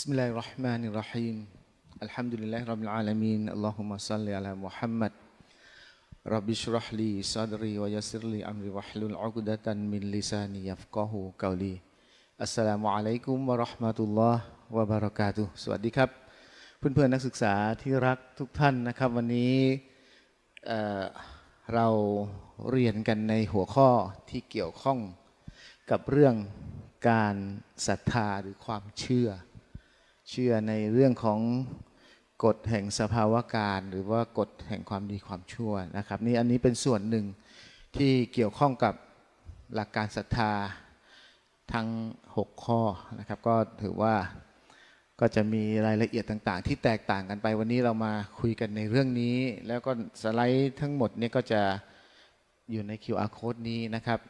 بسم الله الرحمن الرحيم الحمد لله رب العالمين اللهم صل على محمد رب اشرح لي صدري ويسر لي أمري واحلل عقدة من لساني يفقه قولي السلام عليكم ورحمة الله وبركاته สวัสดีครับเพื่อนๆนักศึกษาที่รักทุกท่านนะครับ วันนี้เราเรียนกันในหัวข้อที่เกี่ยวข้องกับเรื่องการศรัทธาหรือความเชื่อเชื่อในเรื่องของกฎแห่งสภาวะการ หรือว่ากฎแห่งความดีความชั่วนะครับนี่อันนี้เป็นส่วนหนึ่งที่เกี่ยวข้องกับหลักการศรัทธา ทั้ง 6 ข้อนะครับก็ถือว่าก็จะมีรายละเอียดต่างๆที่แตกต่างกันไปวันนี้เรามาคุยกันในเรื่องนี้ แล้วก็สไลด์ทั้งหมดนี้ก็จะอยู่ใน QR code นี้นะครับ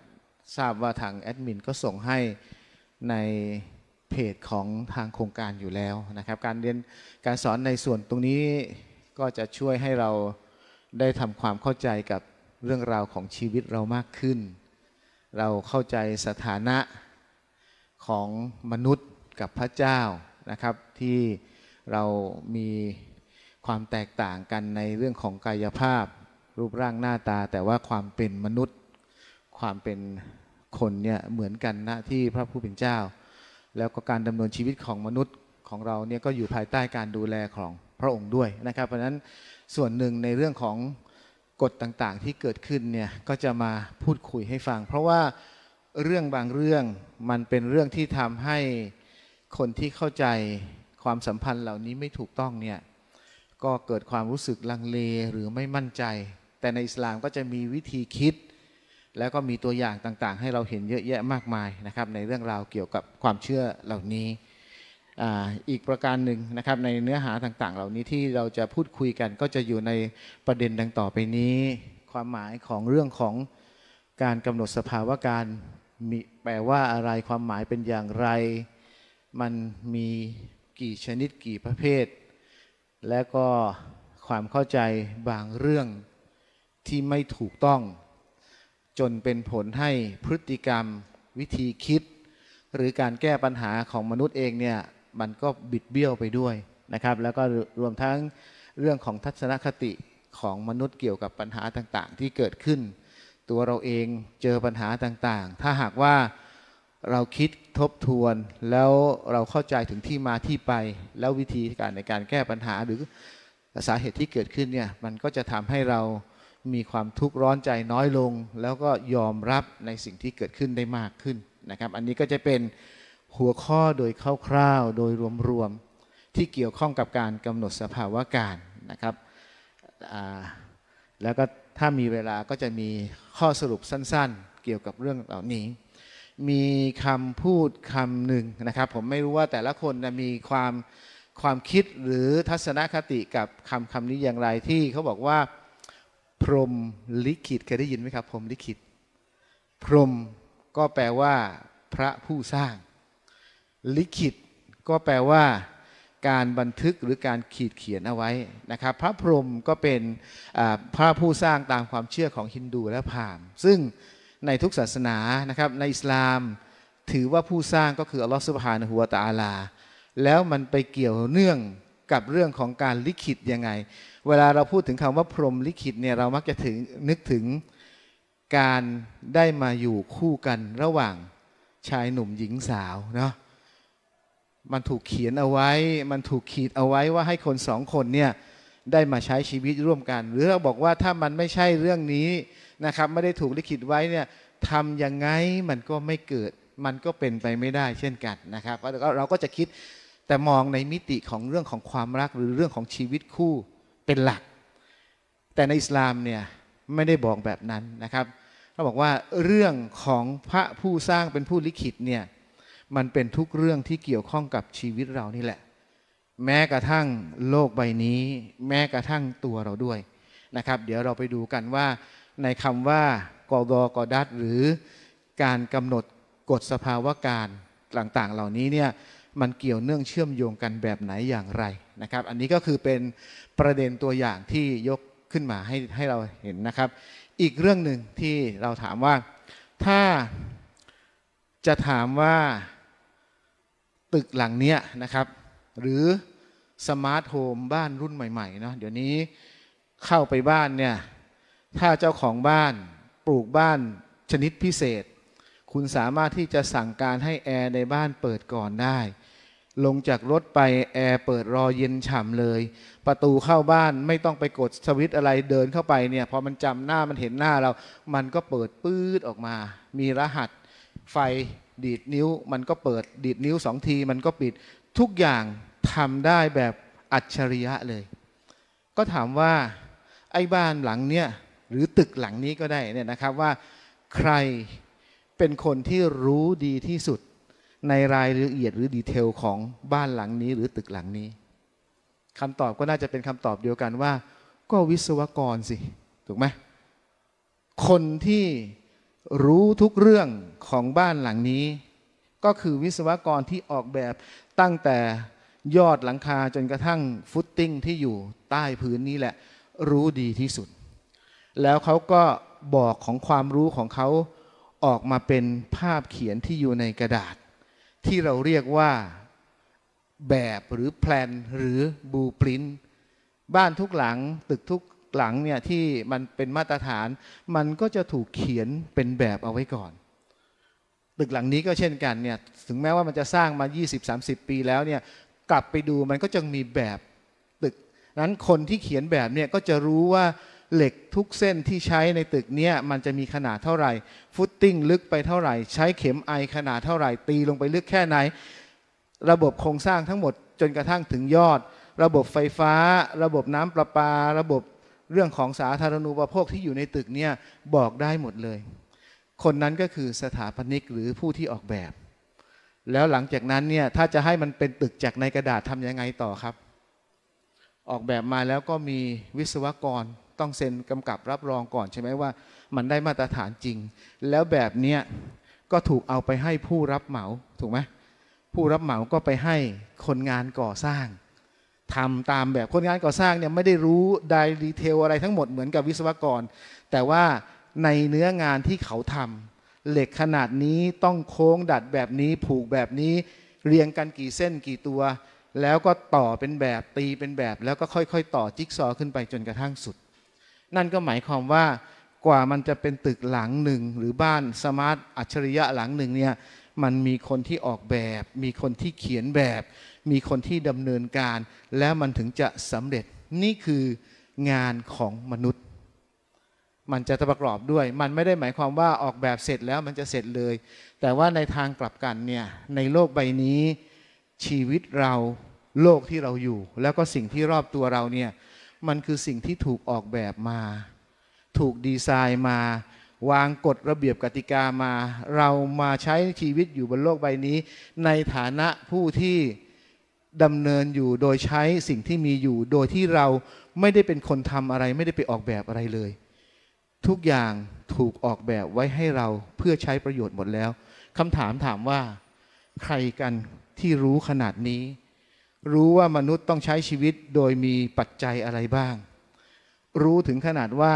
ทราบว่าทางแอดมินก็ส่งให้ในเพจ ของทางโครงการอยู่แล้วนะครับ การเรียนการสอนในส่วนตรงนี้ก็จะช่วยให้เราได้ทำความเข้าใจกับเรื่องราวของชีวิตเรามากขึ้น เราเข้าใจสถานะของมนุษย์กับพระเจ้านะครับ ที่เรามีความแตกต่างกันในเรื่องของกายภาพรูปร่างหน้าตาแต่ว่าความเป็นมนุษย์ ความเป็นคนเนี่ยเหมือนกันนะที่พระผู้เป็นเจ้าแล้วก็การดำเนินชีวิตของมนุษย์ของเราเนี่ยก็อยู่ภายใต้การดูแลของพระองค์ด้วยนะครับเพราะฉะนั้นส่วนหนึ่งในเรื่องของกฎต่างๆที่เกิดขึ้นเนี่ยก็จะมาพูดคุยให้ฟัง เพราะว่าเรื่องบางเรื่องมันเป็นเรื่องที่ทำให้คนที่เข้าใจความสัมพันธ์เหล่านี้ไม่ถูกต้องเนี่ยก็เกิดความรู้สึกลังเลหรือไม่มั่นใจ แต่ในอิสลามก็จะมีวิธีคิดแล้วก็มีตัวอย่างต่างๆ ให้เราเห็นเยอะแยะมากมายนะครับในเรื่องราวเกี่ยวกับความเชื่อเหล่านี้อีกประการหนึ่งนะครับในเนื้อหาต่างๆ เหล่านี้ที่เราจะพูดคุยกันก็จะอยู่ในประเด็นดังต่อไปนี้ ความหมายของเรื่องของการกำหนดสภาวะการมีแปลว่าอะไรความหมายเป็นอย่างไร มันมีกี่ชนิดกี่ประเภท และก็ความเข้าใจบางเรื่องที่ไม่ถูกต้องจนเป็นผลให้พฤติกรรมวิธีคิด หรือการแก้ปัญหาของมนุษย์เองเนี่ยมันก็บิดเบี้ยวไปด้วยนะครับแล้วก็รวมทั้งเรื่องของทัศนคติของมนุษย์เกี่ยวกับปัญหาต่างๆ ที่เกิดขึ้น ตัวเราเองเจอปัญหาต่างๆ ถ้าหากว่าเราคิดทบทวน แล้วเราเข้าใจถึงที่มาที่ไป แล้ววิธีการในการแก้ปัญหาหรือ สาเหตุที่เกิดขึ้นเนี่ยมันก็จะทำให้เรามีความทุกข์ร้อนใจน้อยลง แล้วก็ยอมรับในสิ่งที่เกิดขึ้นได้มากขึ้นนะครับอันนี้ก็จะเป็นหัวข้อโดยคร่าวๆโดยรวมๆที่เกี่ยวข้องกับการกำหนดสภาวะการนะครับแล้วก็ถ้ามีเวลาก็จะมีข้อสรุปสั้นๆ เกี่ยวกับเรื่องเหล่านี้ มีคำพูดคำหนึ่งนะครับ ผมไม่รู้ว่าแต่ละคนนะมีความ ความคิดหรือทัศนคติกับคำคำนี้อย่างไรที่เขาบอกว่าพรมลิขิตเคยได้ยินไหมครับพรมลิขิตพรมก็แปลว่า พระผู้สร้าง ลิขิต ก็แปลว่า การบันทึกหรือการขีดเขียนเอาไว้นะครับพระพรหมก็เป็นพระผู้สร้างตามความเชื่อของฮินดูและพราหมณ์ซึ่งในทุกศาสนานะครับในอิสลาม ถือว่าผู้สร้างก็คืออัลลอฮฺสุบฮานะฮุวาตาลา แล้วมันไปเกี่ยวเนื่องกับเรื่องของการลิขิตยังไง เวลาเราพูดถึงคำว่าพรหมลิขิตเนี่ยเรามักจะถึงนึกถึงการได้มาอยู่คู่กันระหว่างชายหนุ่มหญิงสาวเนาะมันถูกเขียนเอาไว้ มันถูกขีดเอาไว้ว่าให้คนสองคนเนี่ยได้มาใช้ชีวิตร่วมกัน หรือเราบอกว่าถ้ามันไม่ใช่เรื่องนี้นะครับไม่ได้ถูกลิขิตไว้เนี่ยทำยังไงมันก็ไม่เกิดมันก็เป็นไปไม่ได้ เช่นกันนะครับเราก็จะคิดแต่มองในมิติของเรื่องของความรักหรือเรื่องของชีวิตคู่เป็นหลัก แต่ในอิสลามเนี่ยไม่ได้บอกแบบนั้นนะครับเขาบอกว่าเรื่องของพระผู้สร้างเป็นผู้ลิขิตเนี่ยมันเป็นทุกเรื่องที่เกี่ยวข้องกับชีวิตเรานี่แหละแม้กระทั่งโลกใบนี้ แม้กระทั่งตัวเราด้วยนะครับ เดี๋ยวเราไปดูกันว่าในคำว่ากอดอกอดัดหรือการกำหนดกฎสภาวะการต่าง ๆ เหล่านี้เนี่ยมันเกี่ยวเนื่องเชื่อมโยงกันแบบไหนอย่างไรนะครับ อันนี้ก็คือเป็นประเด็นตัวอย่างที่ยกขึ้นมาให้ให้เราเห็นนะครับ อีกเรื่องหนึ่งที่เราถามว่าถ้าจะถามว่าตึกหลังเนี้ยนะครับ หรือ สมาร์ทโฮมบ้านรุ่นใหม่ๆเนาะเดี๋ยวนี้เข้าไปบ้านเนี่ย ถ้าเจ้าของบ้านปลูกบ้านชนิดพิเศษ คุณสามารถที่จะสั่งการให้แอร์ในบ้านเปิดก่อนได้ลงจากรถไปแอร์เปิดรอเย็นฉ่ำเลย ประตูเข้าบ้านไม่ต้องไปกดสวิตอะไรเดินเข้าไปเนี่ยพอมันจำหน้ามันเห็นหน้าเรา มันก็เปิดปื๊ดออกมา มีรหัส ไฟดีดนิ้วมันก็เปิดดีดนิ้วสองทีมันก็ปิดทุกอย่างทำได้แบบอัจฉริยะเลย ก็ถามว่าไอ้บ้านหลังเนี่ยหรือตึกหลังนี้ก็ได้เนี่ยนะครับว่าใครเป็นคนที่รู้ดีที่สุดในรายละเอียดหรือดีเทลของบ้านหลังนี้หรือตึกหลังนี้คำตอบก็น่าจะเป็นคำตอบเดียวกันว่าก็วิศวกรสิ ถูกไหม คนที่รู้ทุกเรื่องของบ้านหลังนี้ ก็คือวิศวกรที่ออกแบบตั้งแต่ยอดหลังคาจนกระทั่งฟุตติ้งที่อยู่ใต้พื้นนี้แหละรู้ดีที่สุด แล้วเขาก็บอกของความรู้ของเขาออกมาเป็นภาพเขียนที่อยู่ในกระดาษที่เราเรียกว่าแบบหรือแพลน หรือบูปรินบ้านทุกหลัง ตึกทุกหลังเนี่ยที่มันเป็นมาตรฐาน มันก็จะถูกเขียนเป็นแบบเอาไว้ก่อน ตึกหลังนี้ก็เช่นกันเนี่ยถึงแม้ว่ามันจะสร้างมา 20-30 ปีแล้วเนี่ยกลับไปดูมันก็จะมีแบบตึกนั้นคนที่เขียนแบบเนี่ยก็จะรู้ว่าเหล็กทุกเส้นที่ใช้ในตึกเนี้ยมันจะมีขนาดเท่าไหร่ฟุตติ้งลึกไปเท่าไหร่ ใช้เข็มไอขนาดเท่าไหร่ตีลงไปลึกแค่ไหน ระบบโครงสร้างทั้งหมด จนกระทั่งถึงยอด ระบบไฟฟ้า ระบบน้ำประปา ระบบเรื่องของสาธารณูปโภคที่อยู่ในตึกเนี่ยบอกได้หมดเลย คนนั้นก็คือสถาปนิกหรือผู้ที่ออกแบบ แล้วหลังจากนั้นเนี่ยถ้าจะให้มันเป็นตึกจากในกระดาษทำยังไงต่อครับ ออกแบบมาแล้วก็มีวิศวกรต้องเซ็นกำกับรับรองก่อนใช่ไหมว่า มันได้มาตรฐานจริง แล้วแบบเนี้ยก็ถูกเอาไปให้ผู้รับเหมา ถูกไหมผู้รับเหมาก็ไปให้คนงานก่อสร้างทำตามแบบ คนงานก่อสร้างเนี่ยไม่ได้รู้รายดีเทล อะไรทั้งหมดเหมือนกับวิศวกร แต่ว่าในเนื้องานที่เขาทำเหล็กขนาดนี้ต้องโค้งดัดแบบนี้ ผูกแบบนี้ เรียงกันกี่เส้นกี่ตัว แล้วก็ต่อเป็นแบบตีเป็นแบบแล้วก็ค่อย ๆ ต่อจิ๊กซอขึ้นไปจนกระทั่งสุดนั่นก็หมายความว่ากว่ามันจะเป็นตึกหลังหนึ่งหรือบ้านสมาร์ทอัจฉริยะหลังหนึ่งเนี่ยมันมีคนที่ออกแบบมีคนที่เขียนแบบ มีคนที่ดำเนินการ แล้วมันถึงจะสำเร็จนี่คืองานของมนุษย์ มันจะประกอบด้วย มันไม่ได้หมายความว่าออกแบบเสร็จแล้วมันจะเสร็จเลย แต่ว่าในทางกลับกันเนี่ยในโลกใบนี้ ชีวิตเราโลกที่เราอยู่ แล้วก็สิ่งที่รอบตัวเราเนี่ยมันคือสิ่งที่ถูกออกแบบมา ถูกดีไซน์มา วางกฎระเบียบกติกามา เรามาใช้ชีวิตอยู่บนโลกใบนี้ ในฐานะผู้ที่ดำเนินอยู่โดยใช้สิ่งที่มีอยู่โดยที่เราไม่ได้เป็นคนทำอะไร ไม่ได้ไปออกแบบอะไรเลย ทุกอย่างถูกออกแบบไว้ให้เราเพื่อใช้ประโยชน์หมดแล้วคำถามถามว่าใครกันที่รู้ขนาดนี้รู้ว่ามนุษย์ต้องใช้ชีวิตโดยมีปัจจัยอะไรบ้าง รู้ถึงขนาดว่า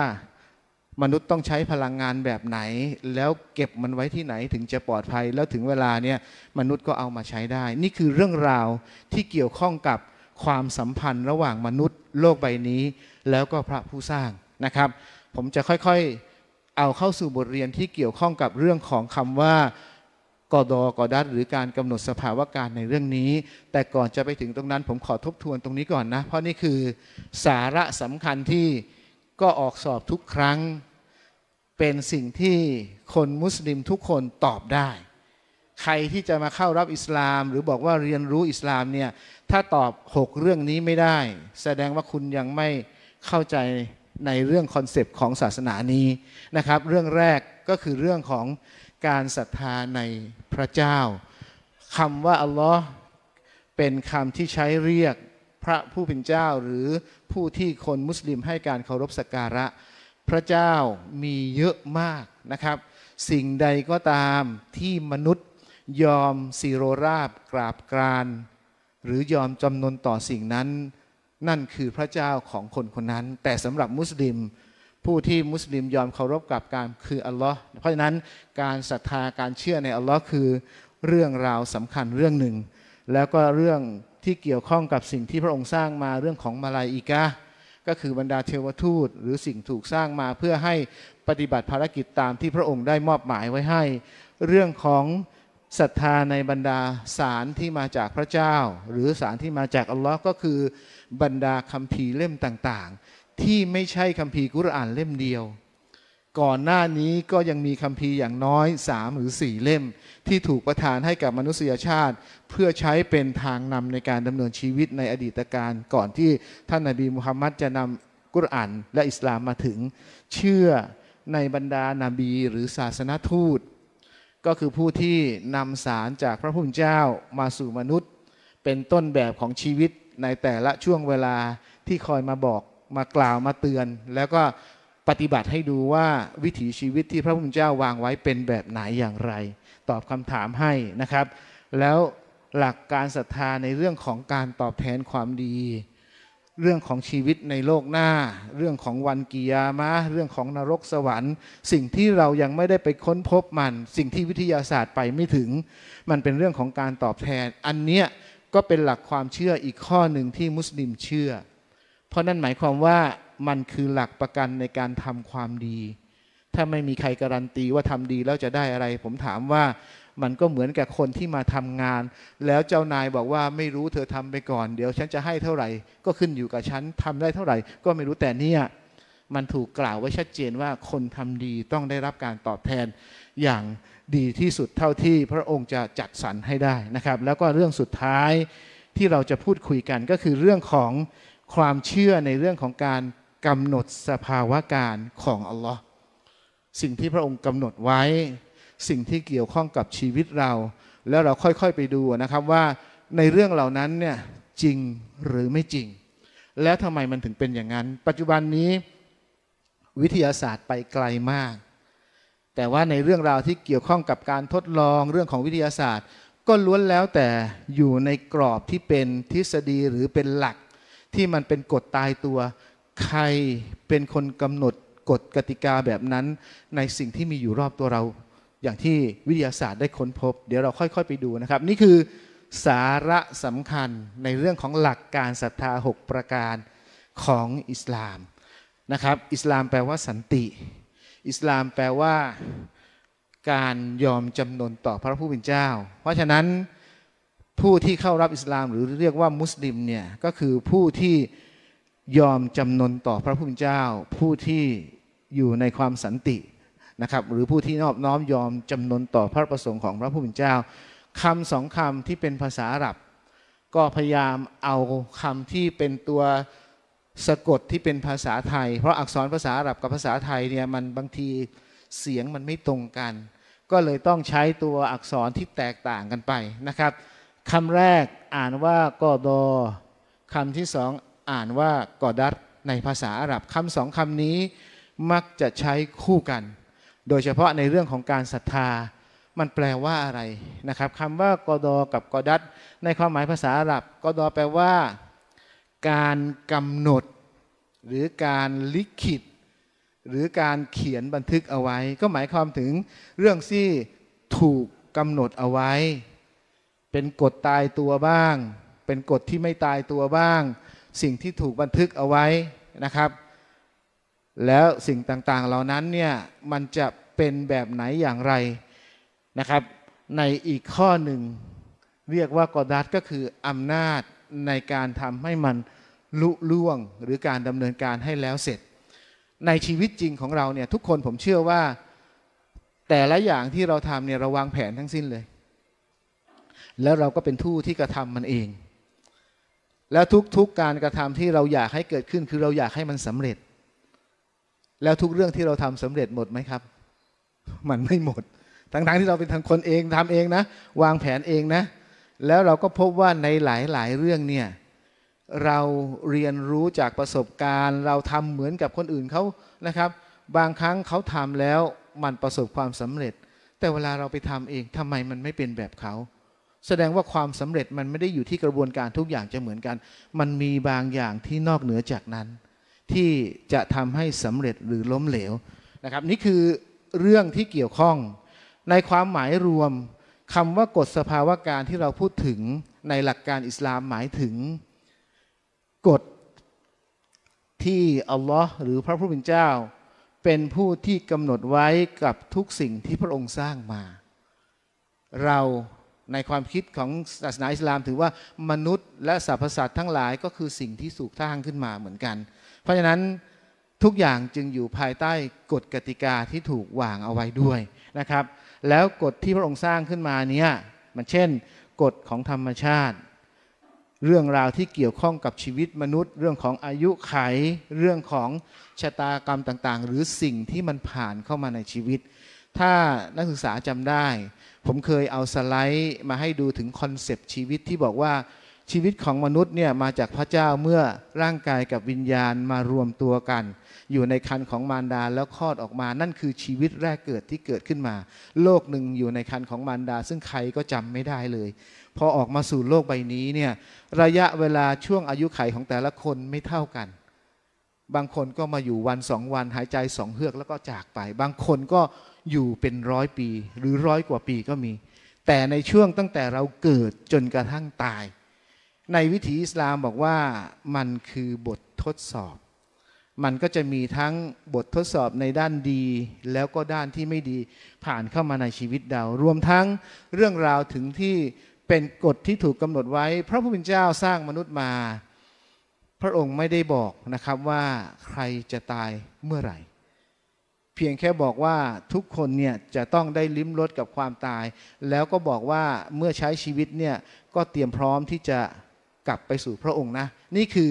มนุษย์ต้องใช้พลังงานแบบไหน แล้วเก็บมันไว้ที่ไหนถึงจะปลอดภัย แล้วถึงเวลาเนี่ยมนุษย์ก็เอามาใช้ได้ นี่คือเรื่องราวที่เกี่ยวข้องกับความสัมพันธ์ระหว่างมนุษย์โลกใบนี้ แล้วก็พระผู้สร้างนะครับ ผมจะค่อยๆ เอาเข้าสู่บทเรียนที่เกี่ยวข้องกับเรื่องของคำว่ากอดอกอดัดหรือการกำหนดสภาวะการในเรื่องนี้ แต่ก่อนจะไปถึงตรงนั้นผมขอทบทวนตรงนี้ก่อนนะ เพราะนี่คือสาระสำคัญที่ก็ออกสอบทุกครั้ง เป็นสิ่งที่คนมุสลิมทุกคนตอบได้ ใครที่จะมาเข้ารับอิสลาม หรือบอกว่าเรียนรู้อิสลามเนี่ยถ้าตอบ 6 เรื่องนี้ไม่ได้ แสดงว่าคุณยังไม่เข้าใจในเรื่องคอนเซปต์ของศาสนานี้นะครับเรื่องแรกก็คือเรื่องของการศรัทธาในพระเจ้าคำว่าอัลลอฮ์เป็นคำที่ใช้เรียกพระผู้เป็นเจ้าหรือผู้ที่คนมุสลิมให้การเคารพสักการะ พระเจ้ามีเยอะมากนะครับ สิ่งใดก็ตามที่มนุษย์ยอมสิโรราบกราบกรานหรือยอมจำนนต่อสิ่งนั้น นั่นคือพระเจ้าของคนคนนั้น แต่สำหรับมุสลิมผู้ที่มุสลิมยอมเคารพกับการ คืออัลลอฮ์เพราะฉะนั้นการศรัทธาการเชื่อในอัลลอฮ์คือเรื่องราวสำคัญเรื่องหนึ่ง แล้วก็เรื่องที่เกี่ยวข้องกับสิ่งที่พระองค์สร้างมาเรื่องของมาลายอิกะ ก็คือบรรดาเทวทูต หรือสิ่งถูกสร้างมาเพื่อให้ปฏิบัติภารกิจตามที่พระองค์ได้มอบหมายไว้ให้ เรื่องของศรัทธาในบรรดาสารที่มาจากพระเจ้า หรือสารที่มาจากอัลลอฮ์ก็คือบรรดาคัมภีร์เล่มต่างที่ไม่ใช่คัมภีร์กุรอานเล่มเดียว ก่อนหน้านี้ก็ยังมีคัมภีร์อย่างน้อยสามหรือสี่เล่ม ที่ถูกประทานให้กับมนุษยชาติ เพื่อใช้เป็นทางนำในการดำเนินชีวิตในอดีตการ ก่อนที่ท่านนาบีมุฮัมมัดจะนำกุรอานและอิสลามมาถึง เชื่อในบรรดานาบีหรือศาสนทูต ก็คือผู้ที่นำสารจากพระผู้เป็นเจ้ามาสู่มนุษย์ เป็นต้นแบบของชีวิตในแต่ละช่วงเวลาที่คอยมาบอกมากล่าวมาเตือนแล้วก็ปฏิบัติให้ดูว่าวิถีชีวิตที่พระพุทธเจ้าวางไว้เป็นแบบไหนอย่างไร ตอบคำถามให้นะครับ แล้วหลักการศรัทธาในเรื่องของการตอบแทนความดี เรื่องของชีวิตในโลกหน้า เรื่องของวันกิยามะเรื่องของนรกสวรรค์ สิ่งที่เรายังไม่ได้ไปค้นพบมัน สิ่งที่วิทยาศาสตร์ไปไม่ถึง มันเป็นเรื่องของการตอบแทน อันเนี้ยก็เป็นหลักความเชื่ออีกข้อหนึ่งที่มุสลิมเชื่อเพราะนั่นหมายความว่ามันคือหลักประกันในการทำความดี ถ้าไม่มีใครการันตีว่าทำดีแล้วจะได้อะไร ผมถามว่ามันก็เหมือนกับคนที่มาทำงาน แล้วเจ้านายบอกว่าไม่รู้เธอทำไปก่อนเดี๋ยวฉันจะให้เท่าไหร่ ก็ขึ้นอยู่กับฉันทำได้เท่าไหร่ ก็ไม่รู้แต่เนี่ย มันถูกกล่าวไว้ชัดเจนว่าคนทำดีต้องได้รับการตอบแทนอย่างดีที่สุดเท่าที่พระองค์จะจัดสรรให้ได้นะครับ แล้วก็เรื่องสุดท้ายที่เราจะพูดคุยกันก็คือเรื่องของความเชื่อในเรื่องของการกำหนดสภาวะการของอัลลอฮ์สิ่งที่พระองค์กำหนดไว้ สิ่งที่เกี่ยวข้องกับชีวิตเรา แล้วเราค่อยๆไปดูนะครับว่าในเรื่องเหล่านั้นเนี่ยจริงหรือไม่จริง แล้วทำไมมันถึงเป็นอย่างนั้นปัจจุบันนี้วิทยาศาสตร์ไปไกลมาก แต่ว่าในเรื่องราวที่เกี่ยวข้องกับการทดลองเรื่องของวิทยาศาสตร์ ก็ล้วนแล้วแต่อยู่ในกรอบที่เป็นทฤษฎีหรือเป็นหลักที่มันเป็นกฎตายตัวใครเป็นคนกำหนดกฎกติกาแบบนั้น ในสิ่งที่มีอยู่รอบตัวเราอย่างที่วิทยาศาสตร์ได้ค้นพบ เดี๋ยวเราค่อย ๆไปดูนะครับ นี่คือสาระสำคัญในเรื่องของหลักการศรัทธา6ประการของอิสลามนะครับ อิสลามแปลว่าสันติ อิสลามแปลว่าการยอมจำนนต่อพระผู้เป็นเจ้า เพราะฉะนั้นผู้ที่เข้ารับอิสลาม หรือเรียกว่ามุสลิมเนี่ยก็คือผู้ที่ยอมจำนนต่อพระผู้เป็นเจ้า ผู้ที่อยู่ในความสันตินะครับ หรือผู้ที่นอบน้อมยอมจำนนต่อพระประสงค์ของพระผู้เป็นเจ้าคำสองคำที่เป็นภาษาอาหรับ ก็พยายามเอาคำที่เป็นตัวสะกดที่เป็นภาษาไทย เพราะอักษรภาษาอาหรับกับภาษาไทยเนี่ยมันบางทีเสียงมันไม่ตรงกัน ก็เลยต้องใช้ตัวอักษรที่แตกต่างกันไปนะครับคำแรกอ่านว่ากอดอคำที่สองอ่านว่ากอดัตในภาษาอาหรับคำสองคำนี้มักจะใช้คู่กัน โดยเฉพาะในเรื่องของการศรัทธา มันแปลว่าอะไรนะครับคำว่ากอดอกับกอดัตในความหมายภาษาอาหรับกอดอแปลว่า การกำหนดหรือการลิขิต หรือการเขียนบันทึกเอาไว้ ก็หมายความถึงเรื่องที่ถูกกำหนดเอาไว้เป็นกฎตายตัวบ้าง เป็นกฎที่ไม่ตายตัวบ้าง สิ่งที่ถูกบันทึกเอาไว้นะครับ แล้วสิ่งต่าง ๆ เหล่านั้นเนี่ยมันจะเป็นแบบไหนอย่างไรนะครับ ในอีกข้อหนึ่งเรียกว่ากอดัตก็คืออำนาจในการทำให้มันลุล่วงหรือการดำเนินการให้แล้วเสร็จ ในชีวิตจริงของเราเนี่ยทุกคนผมเชื่อว่า แต่ละอย่างที่เราทำเนี่ยเราวางแผนทั้งสิ้นเลยแล้วเราก็เป็นทู่ที่กระทำมันเอง แล้วทุกๆกการกระทำที่เราอยากให้เกิดขึ้นคือเราอยากให้มันสำเร็จ แล้วทุกเรื่องที่เราทำสำเร็จหมดไหมครับ มันไม่หมด ทั้งๆที่เราเป็นทางคนเองทำเองนะ วางแผนเองนะ แล้วเราก็พบว่าในหลายๆเรื่องเนี่ย เราเรียนรู้จากประสบการณ์ เราทำเหมือนกับคนอื่นเขานะครับ บางครั้งเขาทำแล้วมันประสบความสำเร็จ แต่เวลาเราไปทำเองทำไมมันไม่เป็นแบบเขาแสดงว่าความสำเร็จ มันไม่ได้อยู่ที่กระบวนการทุกอย่างจะเหมือนกัน มันมีบางอย่างที่นอกเหนือจากนั้น ที่จะทำให้สำเร็จหรือล้มเหลวนะครับ นี่คือเรื่องที่เกี่ยวข้องในความหมายรวมคำว่ากฎสภาวะการที่เราพูดถึงในหลักการอิสลามหมายถึง กฎที่อัลลอฮ์หรือพระผู้เป็นเจ้า เป็นผู้ที่กำหนดไว้กับทุกสิ่งที่พระองค์สร้างมา เราในความคิดของศาสนาอิสลามถือว่ามนุษย์และสรรพสัตว์ทั้งหลายก็คือสิ่งที่สูกสร้างขึ้นมาเหมือนกัน เพราะฉะนั้นทุกอย่างจึงอยู่ภายใต้กฎกติกาที่ถูกวางเอาไว้ด้วยนะครับแล้วกฎที่พระองค์สร้างขึ้นมาเนี้ยมันเช่น กฎของธรรมชาติ เรื่องราวที่เกี่ยวข้องกับชีวิตมนุษย์เรื่องของอายุไขเรื่องของชะตากรรมต่างๆ หรือสิ่งที่มันผ่านเข้ามาในชีวิตถ้านักศึกษาจำได้ ผมเคยเอาสไลด์ มาให้ดูถึงคอนเซปต์ชีวิตที่บอกว่าชีวิตของมนุษย์เนี่ย มาจากพระเจ้าเมื่อร่างกายกับวิญญาณมารวมตัวกัน อยู่ในคันของมารดา แล้วคลอดออกมานั่นคือชีวิตแรกเกิดที่เกิดขึ้นมา โลกหนึ่งอยู่ในคันของมารดาซึ่งใครก็จำไม่ได้เลยพอออกมาสู่โลกใบนี้เนี่ยระยะเวลาช่วงอายุไขของแต่ละคนไม่เท่ากัน บางคนก็มาอยู่วันสองวันหายใจสองเฮือกแล้วก็จากไป บางคนก็อยู่เป็นร้อยปีหรือร้อยกว่าปีก็มี แต่ในช่วงตั้งแต่เราเกิดจนกระทั่งตาย ในวิถีอิสลามบอกว่ามันคือบททดสอบ มันก็จะมีทั้งบททดสอบในด้านดีแล้วก็ด้านที่ไม่ดีผ่านเข้ามาในชีวิตเรารวมทั้งเรื่องราวถึงที่เป็นกฎที่ถูกกำหนดไว้พระผู้เป็นเจ้าสร้างมนุษย์มา พระองค์ไม่ได้บอกนะครับว่าใครจะตายเมื่อไหร่เพียงแค่บอกว่าทุกคนเนี่ย จะต้องได้ลิ้มรสกับความตาย แล้วก็บอกว่าเมื่อใช้ชีวิตเนี่ย ก็เตรียมพร้อมที่จะกลับไปสู่พระองค์นะ นี่คือ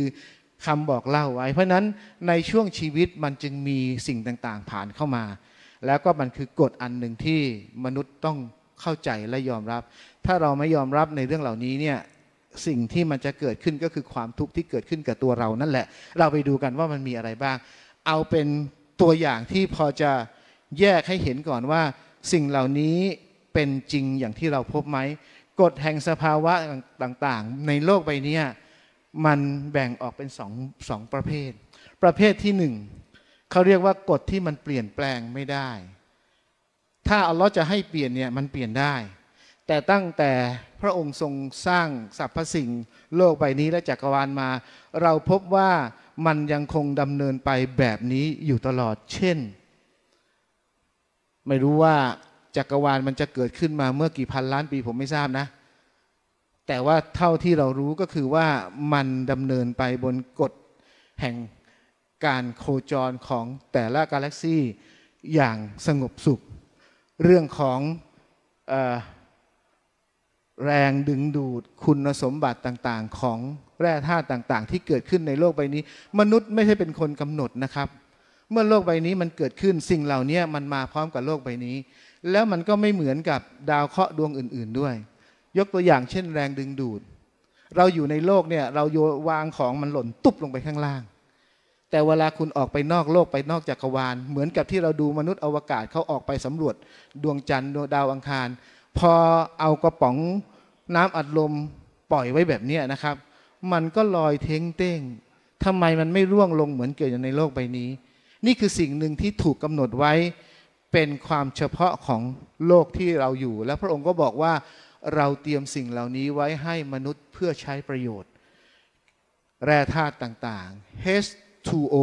คำบอกเล่าไว้ เพราะนั้นในช่วงชีวิตมันจึงมีสิ่งต่างๆผ่านเข้ามา แล้วก็มันคือกฎอันหนึ่งที่มนุษย์ต้องเข้าใจและยอมรับ ถ้าเราไม่ยอมรับในเรื่องเหล่านี้เนี่ยสิ่งที่มันจะเกิดขึ้นก็คือความทุกข์ที่เกิดขึ้นกับตัวเรา นั่นแหละเราไปดูกันว่ามันมีอะไรบ้าง เอาเป็นตัวอย่างที่พอจะแยกให้เห็นก่อนว่าสิ่งเหล่านี้เป็นจริงอย่างที่เราพบไหมกฎแห่งสภาวะต่างๆในโลกใบนี้มันแบ่งออกเป็นสองสองประเภท ประเภทที่หนึ่งเขาเรียกว่ากฎที่มันเปลี่ยนแปลงไม่ได้ ถ้าอัลลอฮ์จะให้เปลี่ยนเนี่ยมันเปลี่ยนได้ แต่ตั้งแต่พระองค์ทรงสร้างสรรพสิ่งโลกใบนี้และจักรวาลมา เราพบว่ามันยังคงดำเนินไปแบบนี้อยู่ตลอดเช่น ไม่รู้ว่าจักรวาลมันจะเกิดขึ้นมาเมื่อกี่พันล้านปีผมไม่ทราบนะ แต่ว่าเท่าที่เรารู้ก็คือว่ามันดำเนินไปบนกฎแห่งการโคจรของแต่ละกาแล็กซี่ อย่างสงบสุข เรื่องของออแรงดึงดูดคุณสมบัติต่างๆของแร่ธาตุต่างๆ ที่เกิดขึ้นในโลกใบนี้ มนุษย์ไม่ใช่เป็นคนกำหนดนะครับ เมื่อโลกใบนี้มันเกิดขึ้นสิ่งเหล่านี้มันมาพร้อมกับโลกใบนี้ แล้วมันก็ไม่เหมือนกับดาวเคราะห์ดวงอื่น ๆ ด้วย ยกตัวอย่างเช่นแรงดึงดูด เราอยู่ในโลกเนี่ย เราโยวางของมันหล่นตุบลงไปข้างล่าง แต่เวลาคุณออกไปนอกโลกไปนอกจักรวาล เหมือนกับที่เราดูมนุษย์อวกาศเขาออกไปสำรวจ ดวงจันทร์ดวงดาวอังคาร พอเอากระป๋องน้ำอัดลมปล่อยไว้แบบนี้นะครับมันก็ลอยเท้งเต้งทำไมมันไม่ร่วงลงเหมือนเกิดอยู่ในโลกใบนี้ นี่คือสิ่งหนึ่งที่ถูกกำหนดไว้เป็นความเฉพาะของโลกที่เราอยู่ และพระองค์ก็บอกว่าเราเตรียมสิ่งเหล่านี้ไว้ให้มนุษย์เพื่อใช้ประโยชน์ แร่ธาตุต่างๆ H2O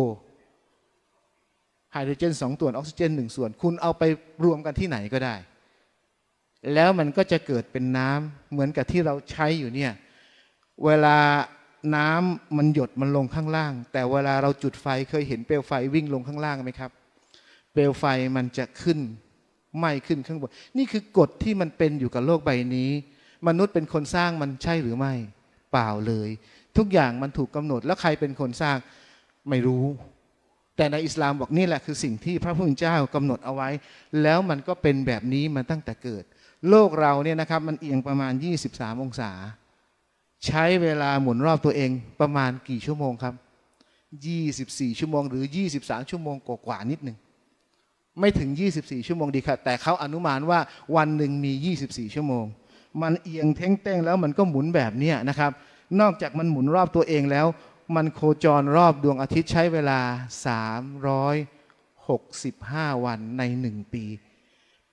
ไฮโดรเจนสองส่วนออกซิเจนหนึ่งส่วน คุณเอาไปรวมกันที่ไหนก็ได้ แล้วมันก็จะเกิดเป็นน้ำเหมือนกับที่เราใช้อยู่เนี่ยเวลาน้ำมันหยดมันลงข้างล่าง แต่เวลาเราจุดไฟเคยเห็นเปลวไฟวิ่งลงข้างล่างไหมครับเปลวไฟมันจะขึ้นไหม้ขึ้นข้างบนนี่คือกฎที่มันเป็นอยู่กับโลกใบนี้ มนุษย์เป็นคนสร้างมันใช่หรือไม่เปล่าเลย ทุกอย่างมันถูกกำหนด แล้วใครเป็นคนสร้างไม่รู้ แต่ในอิสลามบอกนี่แหละคือสิ่งที่พระผู้เป็นเจ้ากำหนดเอาไว้ แล้วมันก็เป็นแบบนี้มาตั้งแต่เกิด โลกเราเนี่ยนะครับมันเอียงประมาณ 23 องศาใช้เวลาหมุนรอบตัวเองประมาณกี่ชั่วโมงครับ 24 ชั่วโมงหรือ 23 ชั่วโมงกว่านิดหนึ่ง ไม่ถึง 24 ชั่วโมงดีครับแต่เขาอนุมานว่าวันหนึ่งมี 24 ชั่วโมง มันเอียงเท้งเต้งแล้วมันก็หมุนแบบนี้นะครับ นอกจากมันหมุนรอบตัวเองแล้ว มันโคจรรอบดวงอาทิตย์ใช้เวลา 365 วันใน1ปี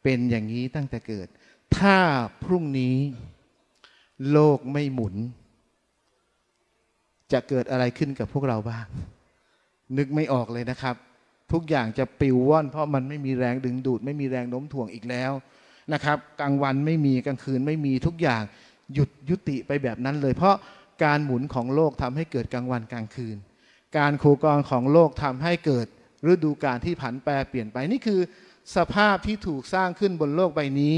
เป็นอย่างนี้ตั้งแต่เกิด ถ้าพรุ่งนี้โลกไม่หมุนจะเกิดอะไรขึ้นกับพวกเราบ้าง นึกไม่ออกเลยนะครับ ทุกอย่างจะปิวว่อนเพราะมันไม่มีแรงดึงดูดไม่มีแรงโน้มถ่วงอีกแล้วนะครับกลางวันไม่มีกลางคืน ไม่มีทุกอย่างหยุดยุติไปแบบนั้นเลยเพราะการหมุนของโลกทำให้เกิดกลางวันกลางคืน การโคกรของโลกทำให้เกิด ฤดูกาลที่ผันแปรเปลี่ยนไปนี่คือ สภาพที่ถูกสร้างขึ้นบนโลกใบนี้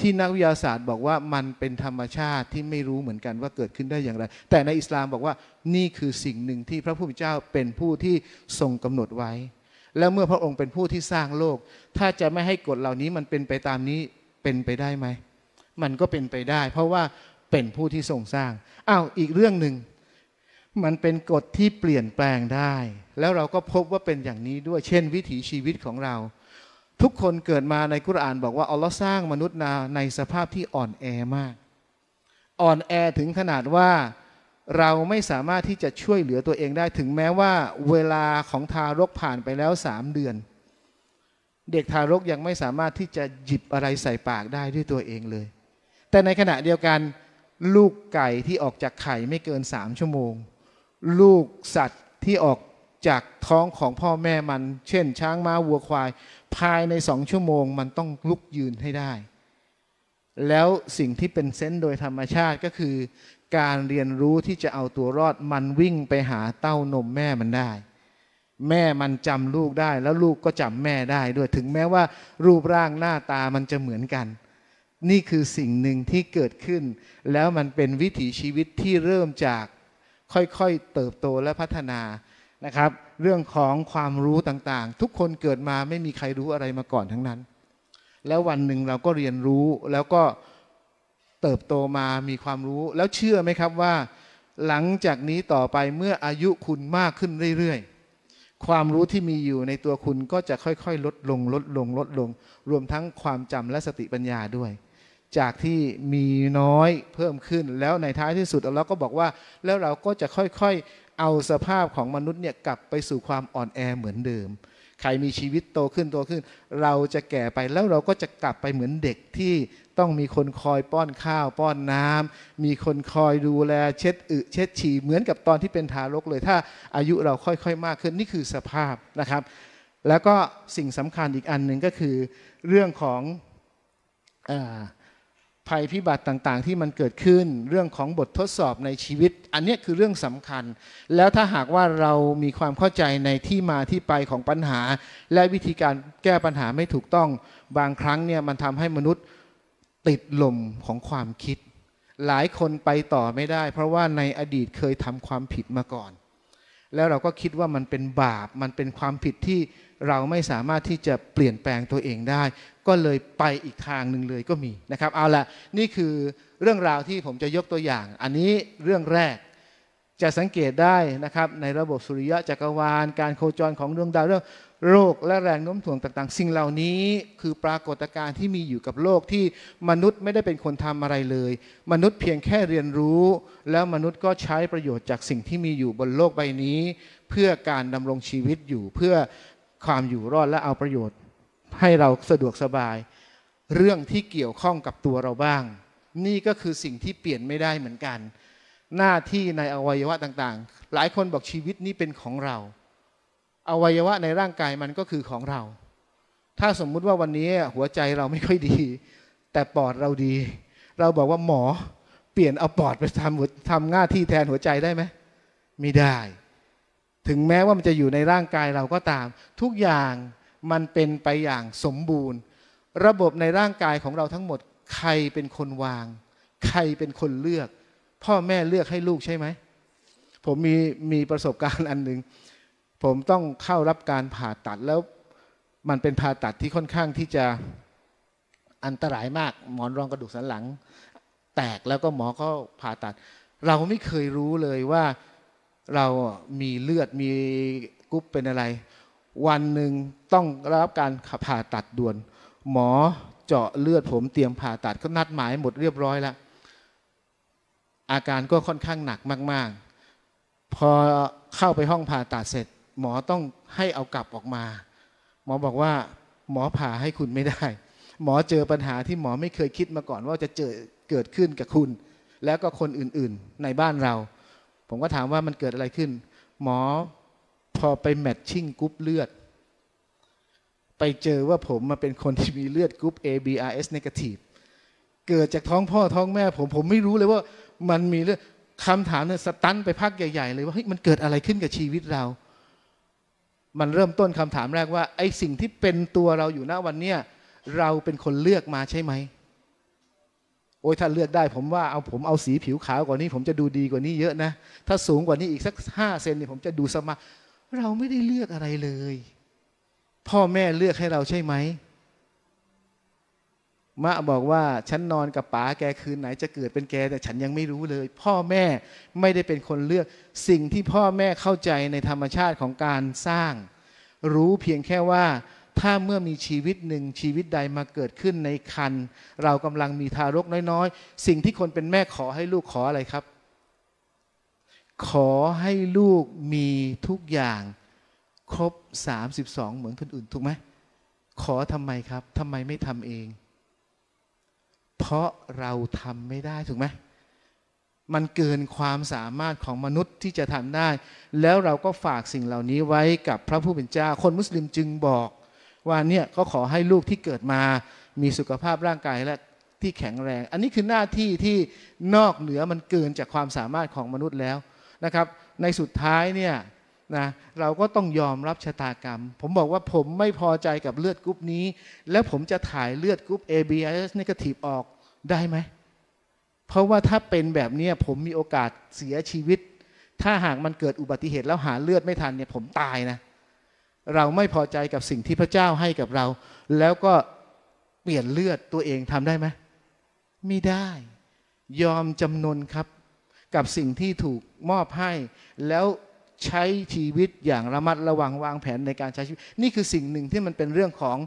ที่นักวิทยาศาสตร์บอกว่ามันเป็นธรรมชาติที่ไม่รู้เหมือนกันว่าเกิดขึ้นได้อย่างไร แต่ในอิสลามบอกว่านี่คือสิ่งหนึ่งที่พระผู้เป็นเจ้าเป็นผู้ที่ทรงกำหนดไว้ แล้วเมื่อพระองค์เป็นผู้ที่สร้างโลก ถ้าจะไม่ให้กฎเหล่านี้ มันเป็นไปตามนี้เป็นไปได้ไหมมันก็เป็นไปได้ เพราะว่าเป็นผู้ที่ทรงสร้างอ้าวอีกเรื่องหนึ่ง มันเป็นกฎที่เปลี่ยนแปลงได้ แล้วเราก็พบว่าเป็นอย่างนี้ด้วยเช่น วิถีชีวิตของเราทุกคนเกิดมาในกุรานบอกว่าอัลลอฮ์สร้างมนุษย์นาในสภาพที่อ่อนแอมาก อ่อนแอถึงขนาดว่าเราไม่สามารถที่จะช่วยเหลือตัวเองได้ถึงแม้ว่าเวลาของทารกผ่านไปแล้วสามเดือน เด็กทารกยังไม่สามารถที่จะหยิบอะไรใส่ปากได้ด้วยตัวเองเลย แต่ในขณะเดียวกัน ลูกไก่ที่ออกจากไข่ไม่เกินสามชั่วโมง ลูกสัตว์ที่ออกจากท้องของพ่อแม่มัน เช่น ช้างม้าวัวควายภายในสองชั่วโมงมันต้องลุกยืนให้ได้ แล้วสิ่งที่เป็นเซนต์โดยธรรมชาติก็คือการเรียนรู้ที่จะเอาตัวรอดมันวิ่งไปหาเต้านมแม่มันได้ แม่มันจำลูกได้ แล้วลูกก็จำแม่ได้ด้วยถึงแม้ว่ารูปร่างหน้าตามันจะเหมือนกัน นี่คือสิ่งหนึ่งที่เกิดขึ้น แล้วมันเป็นวิถีชีวิตที่เริ่มจากค่อยๆเติบโตและพัฒนา นะครับเรื่องของความรู้ต่างๆ ทุกคนเกิดมาไม่มีใครรู้อะไรมาก่อนทั้งนั้น แล้ววันหนึ่งเราก็เรียนรู้แล้วก็เติบโตมามีความรู้แล้วเชื่อไหมครับว่า หลังจากนี้ต่อไปเมื่ออายุคุณมากขึ้นเรื่อย ๆ ความรู้ที่มีอยู่ในตัวคุณก็จะค่อย ๆ ลดลง ลดลงลดลง รวมทั้งความจำและสติปัญญาด้วย จากที่มีน้อยเพิ่มขึ้น แล้วในท้ายที่สุดเราก็บอกว่าแล้วเราก็จะค่อยๆเอาสภาพของมนุษย์เนี่ยกลับไปสู่ความอ่อนแอเหมือนเดิม ใครมีชีวิตโตขึ้นโตขึ้น เราจะแก่ไปแล้วเราก็จะกลับไปเหมือนเด็กที่ต้องมีคนคอยป้อนข้าวป้อนน้ำ มีคนคอยดูแล เช็ดอึเช็ดฉี่เหมือนกับตอนที่เป็นทารกเลย ถ้าอายุเราค่อยๆมากขึ้นนี่คือสภาพนะครับ แล้วก็สิ่งสำคัญอีกอันหนึ่งก็คือเรื่องของอภัยพิบัติต่างๆที่มันเกิดขึ้นเรื่องของบททดสอบในชีวิต อันนี้คือเรื่องสำคัญ แล้วถ้าหากว่าเรามีความเข้าใจในที่มาที่ไปของปัญหา และวิธีการแก้ปัญหาไม่ถูกต้อง บางครั้งเนี่ยมันทำให้มนุษย์ติดลมของความคิด หลายคนไปต่อไม่ได้ เพราะว่าในอดีตเคยทำความผิดมาก่อน แล้วเราก็คิดว่ามันเป็นบาปมันเป็นความผิดที่เราไม่สามารถที่จะเปลี่ยนแปลงตัวเองได้ ก็เลยไปอีกทางหนึ่งเลยก็มีนะครับ เอาละนี่คือเรื่องราวที่ผมจะยกตัวอย่าง อันนี้เรื่องแรก จะสังเกตได้นะครับ ในระบบสุริยะจักรวาล การโคจรของดวงดาวเรื่องโลกและแรงโน้มถ่วงต่างๆ สิ่งเหล่านี้คือปรากฏการณ์ที่มีอยู่กับโลกที่มนุษย์ไม่ได้เป็นคนทำอะไรเลย มนุษย์เพียงแค่เรียนรู้ แล้วมนุษย์ก็ใช้ประโยชน์จากสิ่งที่มีอยู่บนโลกใบนี้ เพื่อการดำรงชีวิตอยู่เพื่อความอยู่รอดและเอาประโยชน์ ให้เราสะดวกสบาย เรื่องที่เกี่ยวข้องกับตัวเราบ้าง นี่ก็คือสิ่งที่เปลี่ยนไม่ได้เหมือนกัน หน้าที่ในอวัยวะต่าง ๆ หลายคนบอกชีวิตนี้เป็นของเรา อวัยวะในร่างกายมันก็คือของเรา ถ้าสมมุติว่าวันนี้ หัวใจเราไม่ค่อยดี แต่ปอดเราดี เราบอกว่าหมอ เปลี่ยนเอาปอดไปทำทำหน้าที่แทนหัวใจได้ไหมไม่ได้ถึงแม้ว่ามันจะอยู่ในร่างกายเราก็ตาม ทุกอย่างมันเป็นไปอย่างสมบูรณ์ ระบบในร่างกายของเราทั้งหมด ใครเป็นคนวาง ใครเป็นคนเลือก พ่อแม่เลือกให้ลูกใช่ไหม ผมมีมีประสบการณ์อันหนึ่งผมต้องเข้ารับการผ่าตัดแล้วมันเป็นผ่าตัดที่ค่อนข้างที่จะอันตรายมากหมอนรองกระดูกสันหลัง แตกแล้วก็หมอก็ผ่าตัด เราไม่เคยรู้เลยว่าเรามีเลือดมีกุ๊บเป็นอะไร วันหนึ่งต้องรับการผ่าตัดด่วน หมอเจาะเลือดผมเตรียมผ่าตัดก็นัดหมายหมดเรียบร้อยแล้วอาการก็ค่อนข้างหนักมากๆ พอเข้าไปห้องผ่าตัดเสร็จ หมอต้องให้เอากลับออกมา หมอบอกว่าหมอผ่าให้คุณไม่ได้ หมอเจอปัญหาที่หมอไม่เคยคิดมาก่อนว่าจะเจอเกิดขึ้นกับคุณ แล้วก็คนอื่นๆในบ้านเราผมก็ถามว่ามันเกิดอะไรขึ้น หมอพอไปแมทชิ่งกรุ๊ปเลือดไปเจอว่าผมมาเป็นคนที่มีเลือดกรุ๊ป ABRS negative เกิดจากท้องพ่อท้องแม่ ผมผมไม่รู้เลยว่ามันมีเลือดคำถามเนี่ยสตันไปพักใหญ่ๆ เลยว่าเฮ้ยมันเกิดอะไรขึ้นกับชีวิตเรา มันเริ่มต้นคำถามแรกว่าไอ้สิ่งที่เป็นตัวเราอยู่ณวันเนี้ยเราเป็นคนเลือกมาใช่ไหมโอ้ยถ้าเลือกได้ ผมว่าเอาผมเอาสีผิวขาวกว่านี้ ผมจะดูดีกว่านี้เยอะนะ ถ้าสูงกว่านี้อีกสักห้าเซนนี่ผมจะดูสมาเราไม่ได้เลือกอะไรเลย พ่อแม่เลือกให้เราใช่ไหมมะบอกว่าฉันนอนกับป๋าแกคืนไหนจะเกิดเป็นแกแต่ฉันยังไม่รู้เลย พ่อแม่ไม่ได้เป็นคนเลือกสิ่งที่พ่อแม่เข้าใจในธรรมชาติของการสร้าง รู้เพียงแค่ว่าถ้าเมื่อมีชีวิตหนึ่งชีวิตใดมาเกิดขึ้นในคันเรากำลังมีทารกน้อย ๆ สิ่งที่คนเป็นแม่ขอให้ลูกขออะไรครับ ขอให้ลูกมีทุกอย่าง ครบ 32 เหมือนคนอื่นถูกไหมขอทำไมครับทำไมไม่ทำเอง เพราะเราทำไม่ได้ถูกไหมมันเกินความสามารถของมนุษย์ที่จะทำได้ แล้วเราก็ฝากสิ่งเหล่านี้ไว้กับพระผู้เป็นเจ้าคนมุสลิมจึงบอกว่าเนี่ยก็ขอให้ลูกที่เกิดมามีสุขภาพร่างกายและที่แข็งแรง อันนี้คือหน้าที่ที่นอกเหนือมันเกินจากความสามารถของมนุษย์แล้วนะครับในสุดท้ายเนี่ยนะเราก็ต้องยอมรับชะตากรรม ผมบอกว่าผมไม่พอใจกับเลือดกรุ๊ปนี้ และผมจะถ่ายเลือดกรุ๊ป ABS n e g a t i v ออกได้ไหม เพราะว่าถ้าเป็นแบบนี้ผมมีโอกาสเสียชีวิต ถ้าหากมันเกิดอุบัติเหตุแล้วหาเลือดไม่ทันเนี่ยผมตายนะเราไม่พอใจกับสิ่งที่พระเจ้าให้กับเรา แล้วก็เปลี่ยนเลือดตัวเองทำได้ไหมไม่ได้ยอมจำนนครับกับสิ่งที่ถูกมอบให้ แล้วใช้ชีวิตอย่างระมัดระวังวางแผนในการใช้ชีวิต นี่คือสิ่งหนึ่งที่มันเป็นเรื่องของ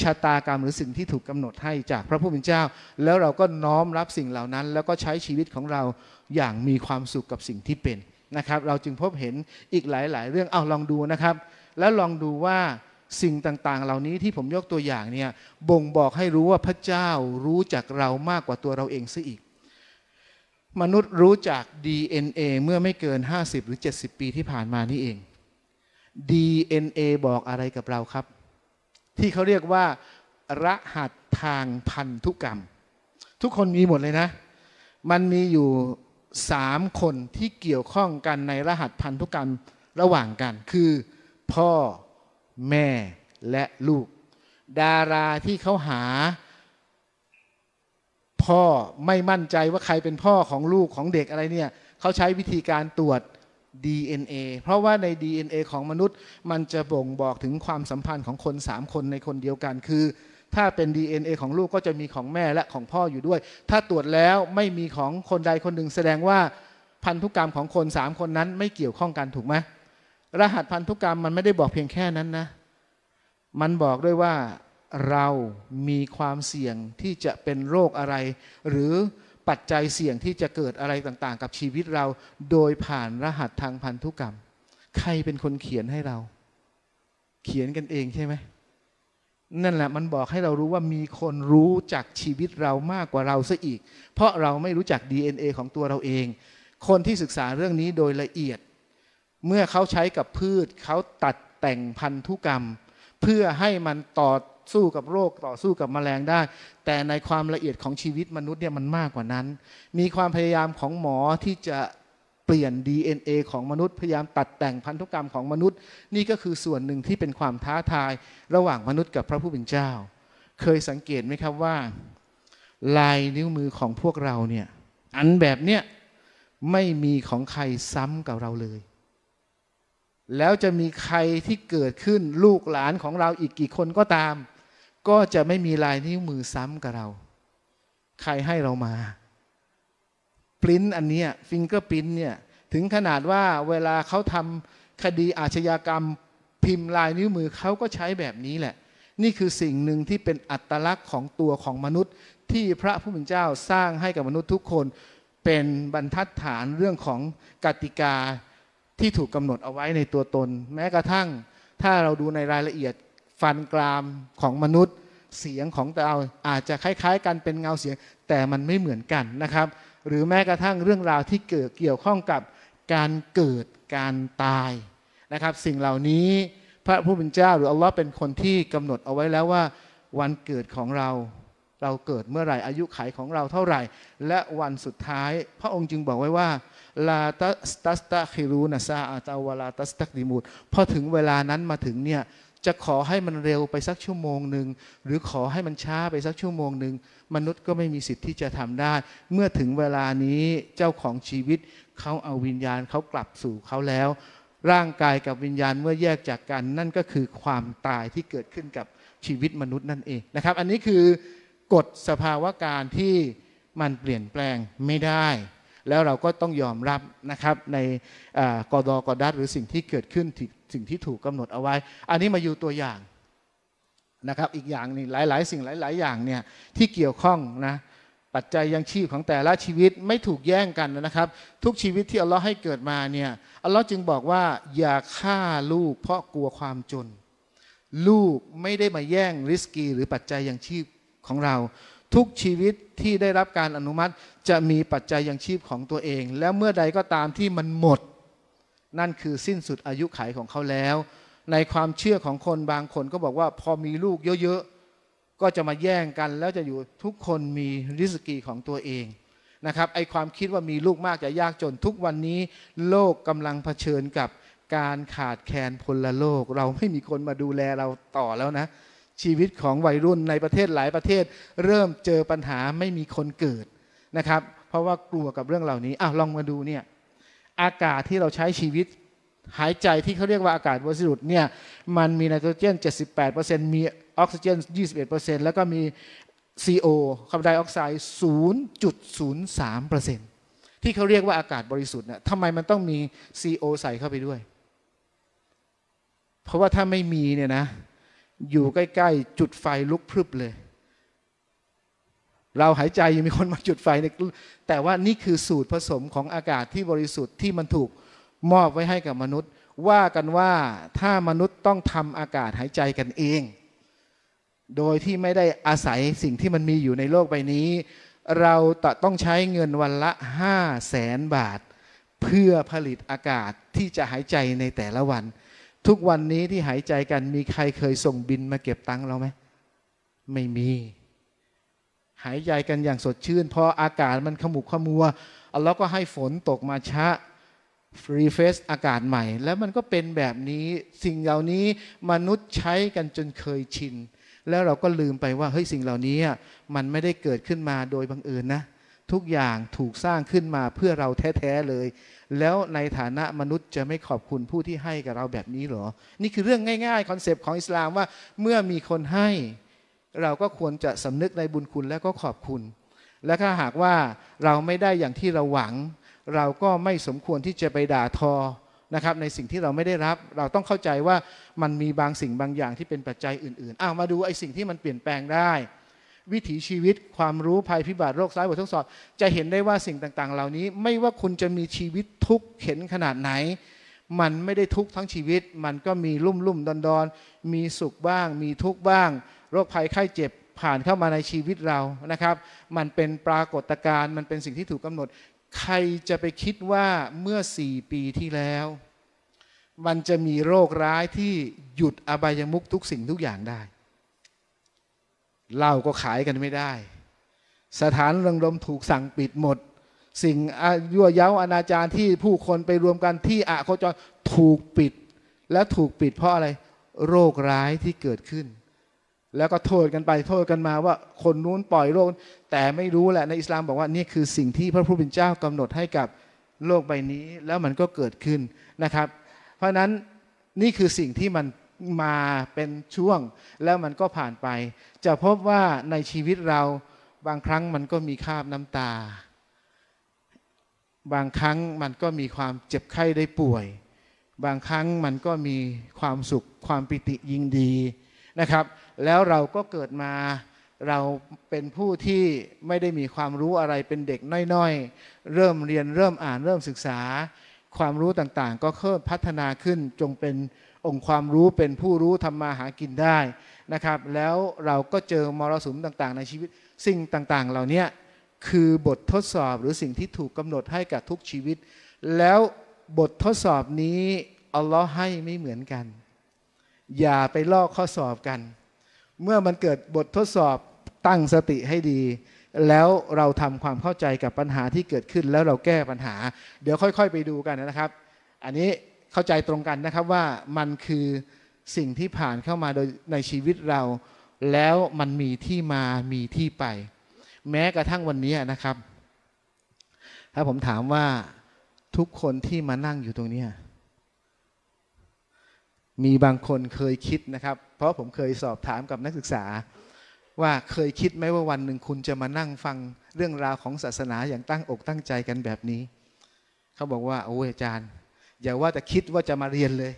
ชะตากรรม หรือสิ่งที่ถูกกำหนดให้จากพระผู้เป็นเจ้า แล้วเราก็น้อมรับสิ่งเหล่านั้น แล้วก็ใช้ชีวิตของเราอย่างมีความสุขกับสิ่งที่เป็นนะครับ เราจึงพบเห็นอีกหลายๆ เรื่องเอาลองดูนะครับแล้วลองดูว่าสิ่งต่างๆ เหล่านี้ที่ผมยกตัวอย่างเนี่ย บ่งบอกให้รู้ว่าพระเจ้ารู้จักเรามากกว่าตัวเราเองซะอีก มนุษย์รู้จัก DNA เมื่อไม่เกิน50หรือ70ปีที่ผ่านมานี่เอง DNA บอกอะไรกับเราครับ ที่เขาเรียกว่า รหัสทางพันธุกรรม ทุกคนมีหมดเลยนะ มันมีอยู่3คนที่เกี่ยวข้องกันในรหัสพันธุกรรมระหว่างกัน คือพ่อ แม่และลูก ดาราที่เขาหา พ่อไม่มั่นใจว่าใครเป็นพ่อของลูกของเด็กอะไรเนี่ยเขาใช้วิธีการตรวจ DNA เพราะว่าใน DNA ของมนุษย์ มันจะบ่งบอกถึงความสัมพันธ์ของคน 3 คนในคนเดียวกันคือ ถ้าเป็น DNA ของลูกก็จะมีของแม่และของพ่ออยู่ด้วย ถ้าตรวจแล้วไม่มีของคนใดคนหนึ่ง แสดงว่าพันธุกรรมของคน3คนนั้นไม่เกี่ยวข้องกันถูกไหมรหัสพันธุกรรมมันไม่ได้บอกเพียงแค่นั้นนะ มันบอกด้วยว่าเรามีความเสี่ยงที่จะเป็นโรคอะไร หรือปัจจัยเสี่ยงที่จะเกิดอะไรต่าง ๆ กับชีวิตเราโดยผ่านรหัสทางพันธุกรรม ใครเป็นคนเขียนให้เรา เขียนกันเองใช่ไหม นั่นแหละมันบอกให้เรารู้ว่ามีคนรู้จักชีวิตเรามากกว่าเราซะอีก เพราะเราไม่รู้จัก DNA ของตัวเราเอง คนที่ศึกษาเรื่องนี้โดยละเอียดเมื่อเขาใช้กับพืชเขาตัดแต่งพันธุกรรม เพื่อให้มันต่อสู้กับโรคต่อสู้กับแมลงได้ แต่ในความละเอียดของชีวิตมนุษย์เนี่ยมันมากกว่านั้น มีความพยายามของหมอที่จะเปลี่ยน DNA ของมนุษย์พยายามตัดแต่งพันธุกรรมของมนุษย์นี่ก็คือส่วนหนึ่งที่เป็นความท้าทายระหว่างมนุษย์กับพระผู้เป็นเจ้า เคยสังเกตไหมครับว่า ลายนิ้วมือของพวกเราเนี่ยอันแบบเนี้ยไม่มีของใครซ้ำกับเราเลยแล้วจะมีใครที่เกิดขึ้นลูกหลานของเราอีกกี่คนก็ตาม ก็จะไม่มีลายนิ้วมือซ้ำกับเรา ใครให้เรามาปริ้นอันนี้ ฟิงเกอร์ปริ้นเนี่ย ถึงขนาดว่าเวลาเขาทำคดีอาชญากรรม พิมพ์ลายนิ้วมือเขาก็ใช้แบบนี้แหละ นี่คือสิ่งหนึ่งที่เป็นอัตลักษณ์ของตัวของมนุษย์ที่พระผู้เป็นเจ้าสร้างให้กับมนุษย์ทุกคนเป็นบรรทัดฐานเรื่องของกติกาที่ถูกกำหนดเอาไว้ในตัวตน แม้กระทั่งถ้าเราดูในรายละเอียดฟันกรามของมนุษย์เสียงของเราอาจจะคล้ายๆ กันเป็นเงาเสียงแต่มันไม่เหมือนกันนะครับ หรือแม้กระทั่งเรื่องราวที่เกิดเกี่ยวข้องกับการเกิดการตายนะครับ สิ่งเหล่านี้พระผู้เป็นเจ้าหรืออัลลอฮ์เป็นคนที่กำหนดเอาไว้แล้วว่า วันเกิดของเราเราเกิดเมื่อไหร่อายุไขของเราเท่าไหร่ และวันสุดท้าย พระองค์จึงบอกไว้ว่าลาตัสตัะคิรูนาซาอาตาวลาตัสตักดิมูดพอถึงเวลานั้นมาถึงเนี่ยจะขอให้มันเร็วไปสักชั่วโมงหนึ่ง หรือขอให้มันช้าไปสักชั่วโมงหนึ่ง มนุษย์ก็ไม่มีสิทธิ์ที่จะทำได้ เมื่อถึงเวลานี้เจ้าของชีวิตเขาเอาวิญญาณเขากลับสู่เขาแล้ว ร่างกายกับวิญญาณเมื่อแยกจากกันนั่นก็คือความตายที่เกิดขึ้นกับชีวิตมนุษย์นั่นเองนะครับ อันนี้คือกฎสภาวะการที่มันเปลี่ยนแปลงไม่ได้แล้วเราก็ต้องยอมรับนะครับในกอดอกอดัดหรือสิ่งที่เกิดขึ้นสิ่งที่ถูกกำหนดเอาไว้ อันนี้มาอยู่ตัวอย่างนะครับ อีกอย่างนึงหลาย ๆ สิ่งหลาย ๆ อย่างเนี่ยที่เกี่ยวข้องนะปัจจัยยังชีพของแต่ละชีวิตไม่ถูกแย่งกันนะครับ ทุกชีวิตที่อัลลอฮ์ให้เกิดมาเนี่ยอัลลอฮ์จึงบอกว่า อย่าฆ่าลูกเพราะกลัวความจน ลูกไม่ได้มาแย่งริสกีหรือปัจจัยยังชีพของเราทุกชีวิตที่ได้รับการอนุมัติจะมีปัจจัยยังชีพของตัวเอง และเมื่อใดก็ตามที่มันหมด นั่นคือสิ้นสุดอายุขัยของเขาแล้ว ในความเชื่อของคนบางคนก็บอกว่าพอมีลูกเยอะๆก็จะมาแย่งกันแล้วจะอยู่ทุกคนมีริสกีของตัวเองนะครับไอความคิดว่ามีลูกมากจะยากจน ทุกวันนี้ โลกกำลังเผชิญกับการขาดแคลนพลโลก เราไม่มีคนมาดูแลเราต่อแล้วนะชีวิตของวัยรุ่นในประเทศหลายประเทศ เริ่มเจอปัญหาไม่มีคนเกิดนะครับ เพราะว่ากลัวกับเรื่องเหล่านี้อ้าวลองมาดูเนี่ยอากาศที่เราใช้ชีวิต หายใจที่เขาเรียกว่าอากาศบริสุทธิ์เนี่ยมันมีไนโตรเจน78%มีออกซิเจน21%แล้วก็มี CO คาร์บอนไดออกไซด์0.03%ที่เขาเรียกว่าอากาศบริสุทธิ์เนี่ยทำไมมันต้องมี CO ใส่เข้าไปด้วย เพราะว่าถ้าไม่มีเนี่ยนะอยู่ใกล้ ๆ จุดไฟลุกพรึบเลย เราหายใจยังมีคนมาจุดไฟแต่ว่านี่คือสูตรผสมของอากาศที่บริสุทธิ์ที่มันถูกมอบไว้ให้กับมนุษย์ ว่ากันว่าถ้ามนุษย์ต้องทำอากาศหายใจกันเอง โดยที่ไม่ได้อาศัยสิ่งที่มันมีอยู่ในโลกใบนี้ เราต้องใช้เงินวันละ 5 0 0แสนบาท เพื่อผลิตอากาศที่จะหายใจในแต่ละวันทุกวันนี้ที่หายใจกันมีใครเคยส่งบินมาเก็บตังค์เราไหมไม่มี หายใจกันอย่างสดชื่นพออากาศมันขมุกขมัวอัลลอฮ์ก็ให้ฝนตกมาชะรีเฟสอากาศใหม่ แล้วมันก็เป็นแบบนี้สิ่งเหล่านี้มนุษย์ใช้กันจนเคยชิน แล้วเราก็ลืมไปว่าเฮ้ยสิ่งเหล่านี้มันไม่ได้เกิดขึ้นมาโดยบังเอิญนะ ทุกอย่างถูกสร้างขึ้นมาเพื่อเราแท้ๆเลยแล้วในฐานะมนุษย์จะไม่ขอบคุณผู้ที่ให้กับเราแบบนี้หรอ นี่คือเรื่องง่ายๆคอนเซปต์ของอิสลามว่าเมื่อมีคนให้ เราก็ควรจะสำนึกในบุญคุณและก็ขอบคุณ และถ้าหากว่าเราไม่ได้อย่างที่เราหวัง เราก็ไม่สมควรที่จะไปด่าทอนะครับในสิ่งที่เราไม่ได้รับ เราต้องเข้าใจว่ามันมีบางสิ่งบางอย่างที่เป็นปัจจัยอื่นๆอ้าวมาดูไอ้สิ่งที่มันเปลี่ยนแปลงได้วิถีชีวิตความรู้ภัยพิบัติโรคซ้ายบททดสอบจะเห็นได้ว่าสิ่งต่างๆเหล่านี้ ไม่ว่าคุณจะมีชีวิตทุกข์เข็นขนาดไหน มันไม่ได้ทุกข์ทั้งชีวิต มันก็มีลุ่มลุ่มดอนดอนมีสุขบ้าง มีทุกข์บ้าง โรคภัยไข้เจ็บผ่านเข้ามาในชีวิตเรานะครับ มันเป็นปรากฏการณ์มันเป็นสิ่งที่ถูกกาหนด ใครจะไปคิดว่าเมื่อสี่ปีที่แล้ว มันจะมีโรคร้ายที่หยุดอบายมุกทุกสิ่งทุกอย่างได้เหล้าก็ขายกันไม่ได้ สถานรังรมถูกสั่งปิดหมด สิ่งยั่วเย้าอนาจารที่ผู้คนไปรวมกันที่อะโคจรถูกปิดและถูกปิด เพราะอะไรโรคร้ายที่เกิดขึ้น แล้วก็โทษกันไปโทษกันมาว่า คนนู้นปล่อยโรค แต่ไม่รู้แหละในอิสลามบอกว่านี่คือสิ่งที่พระผู้เป็นเจ้ากำหนดให้กับโลกใบนี้แล้วมันก็เกิดขึ้นนะครับ เพราะฉะนั้นนี่คือสิ่งที่มันมาเป็นช่วงแล้วมันก็ผ่านไป จะพบว่าในชีวิตเราบางครั้งมันก็มีคาบน้ำตา บางครั้งมันก็มีความเจ็บไข้ได้ป่วย บางครั้งมันก็มีความสุขความปิติยิงดีนะครับ แล้วเราก็เกิดมาเราเป็นผู้ที่ไม่ได้มีความรู้อะไรเป็นเด็กน้อยๆ เริ่มเรียนเริ่มอ่านเริ่มศึกษา ความรู้ต่างๆ ก็เพิ่มพัฒนาขึ้นจงเป็นองค์ความรู้เป็นผู้รู้ทำมาหากินได้นะครับ แล้วเราก็เจอมรสุมต่างๆในชีวิต สิ่งต่างๆ เหล่านี้คือบททดสอบหรือสิ่งที่ถูกกำหนดให้กับทุกชีวิต แล้วบททดสอบนี้อัลลอฮ์ให้ไม่เหมือนกัน อย่าไปลอกข้อสอบกัน เมื่อมันเกิดบททดสอบตั้งสติให้ดี แล้วเราทำความเข้าใจกับปัญหาที่เกิดขึ้นแล้วเราแก้ปัญหา เดี๋ยวค่อย ๆไปดูกันนะครับ อันนี้เข้าใจตรงกันนะครับว่ามันคือสิ่งที่ผ่านเข้ามาโดยในชีวิตเรา แล้วมันมีที่มามีที่ไป แม้กระทั่งวันนี้นะครับ ถ้าผมถามว่าทุกคนที่มานั่งอยู่ตรงนี้ มีบางคนเคยคิดนะครับ เพราะผมเคยสอบถามกับนักศึกษาว่าเคยคิดไหมว่าวันหนึ่งคุณจะมานั่งฟังเรื่องราวของศาสนาอย่างตั้งอกตั้งใจกันแบบนี้ เขาบอกว่าโอ้ยอาจารย์อย่าว่าแต่คิดว่าจะมาเรียนเลย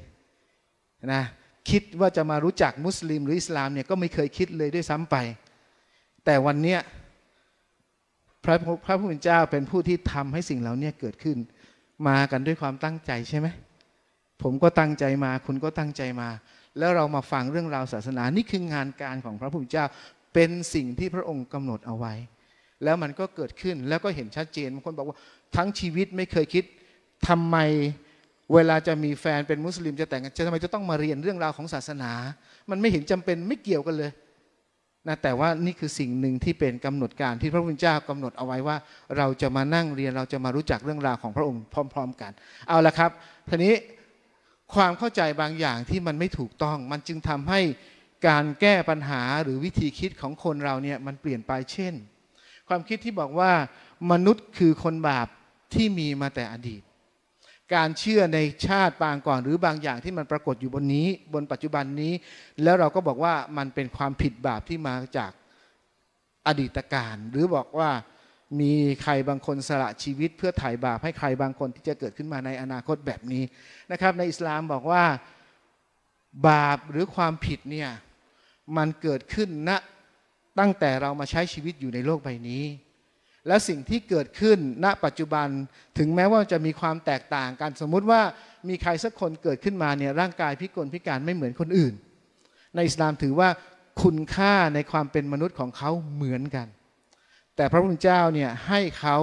นะคิดว่าจะมารู้จักมุสลิมหรืออิสลามเนี่ยก็ไม่เคยคิดเลยด้วยซ้ำไป แต่วันเนี้ยพระพระผู้เป็นเจ้า เป็นผู้ที่ทำให้สิ่งเหล่านี้เกิดขึ้นมากันด้วยความตั้งใจใช่ไหมผมก็ตั้งใจมา คุณก็ตั้งใจมา แล้วเรามาฟังเรื่องราวศาสนานี่คืองานการของพระผู้เป็นเจ้าเป็นสิ่งที่พระองค์กำหนดเอาไว้ แล้วมันก็เกิดขึ้นแล้วก็เห็นชัดเจนบางคนบอกว่าทั้งชีวิตไม่เคยคิดทำไมเวลาจะมีแฟนเป็นมุสลิมจะแต่งกันจะทำไมจะต้องมาเรียนเรื่องราวของศาสนา มันไม่เห็นจำเป็นไม่เกี่ยวกันเลยนะแต่ว่านี่คือสิ่งหนึ่งที่เป็นกำหนดการ ที่พระพุทธเจ้ากำหนดเอาไว้ว่า เราจะมานั่งเรียนเราจะมารู้จักเรื่องราวของพระองค์พร้อม ๆ กัน เอาละครับทีนี้ความเข้าใจบางอย่างที่มันไม่ถูกต้อง มันจึงทำให้การแก้ปัญหาหรือวิธีคิดของคนเราเนี่ยมันเปลี่ยนไปเช่น ความคิดที่บอกว่ามนุษย์คือคนบาปที่มีมาแต่อดีตการเชื่อในชาติปางก่อนหรือบางอย่างที่มันปรากฏอยู่บนนี้ บนปัจจุบันนี้ แล้วเราก็บอกว่ามันเป็นความผิดบาปที่มาจากอดีตการหรือบอกว่ามีใครบางคนสละชีวิต เพื่อไถ่าบาปให้ใครบางคนที่จะเกิดขึ้นมาในอนาคตแบบนี้นะครับ ในอิสลามบอกว่าบาปหรือความผิดเนี่ยมันเกิดขึ้นณนะตั้งแต่เรามาใช้ชีวิตอยู่ในโลกใบนี้และสิ่งที่เกิดขึ้นณปัจจุบันถึงแม้ว่าจะมีความแตกต่างกันสมมุติว่ามีใครสักคนเกิดขึ้นมาเนี่ยร่างกายพิกลพิการไม่เหมือนคนอื่น ในอิสลามถือว่าคุณค่าในความเป็นมนุษย์ของเขาเหมือนกัน แต่พระพุทธเจ้าเนี่ยให้เขา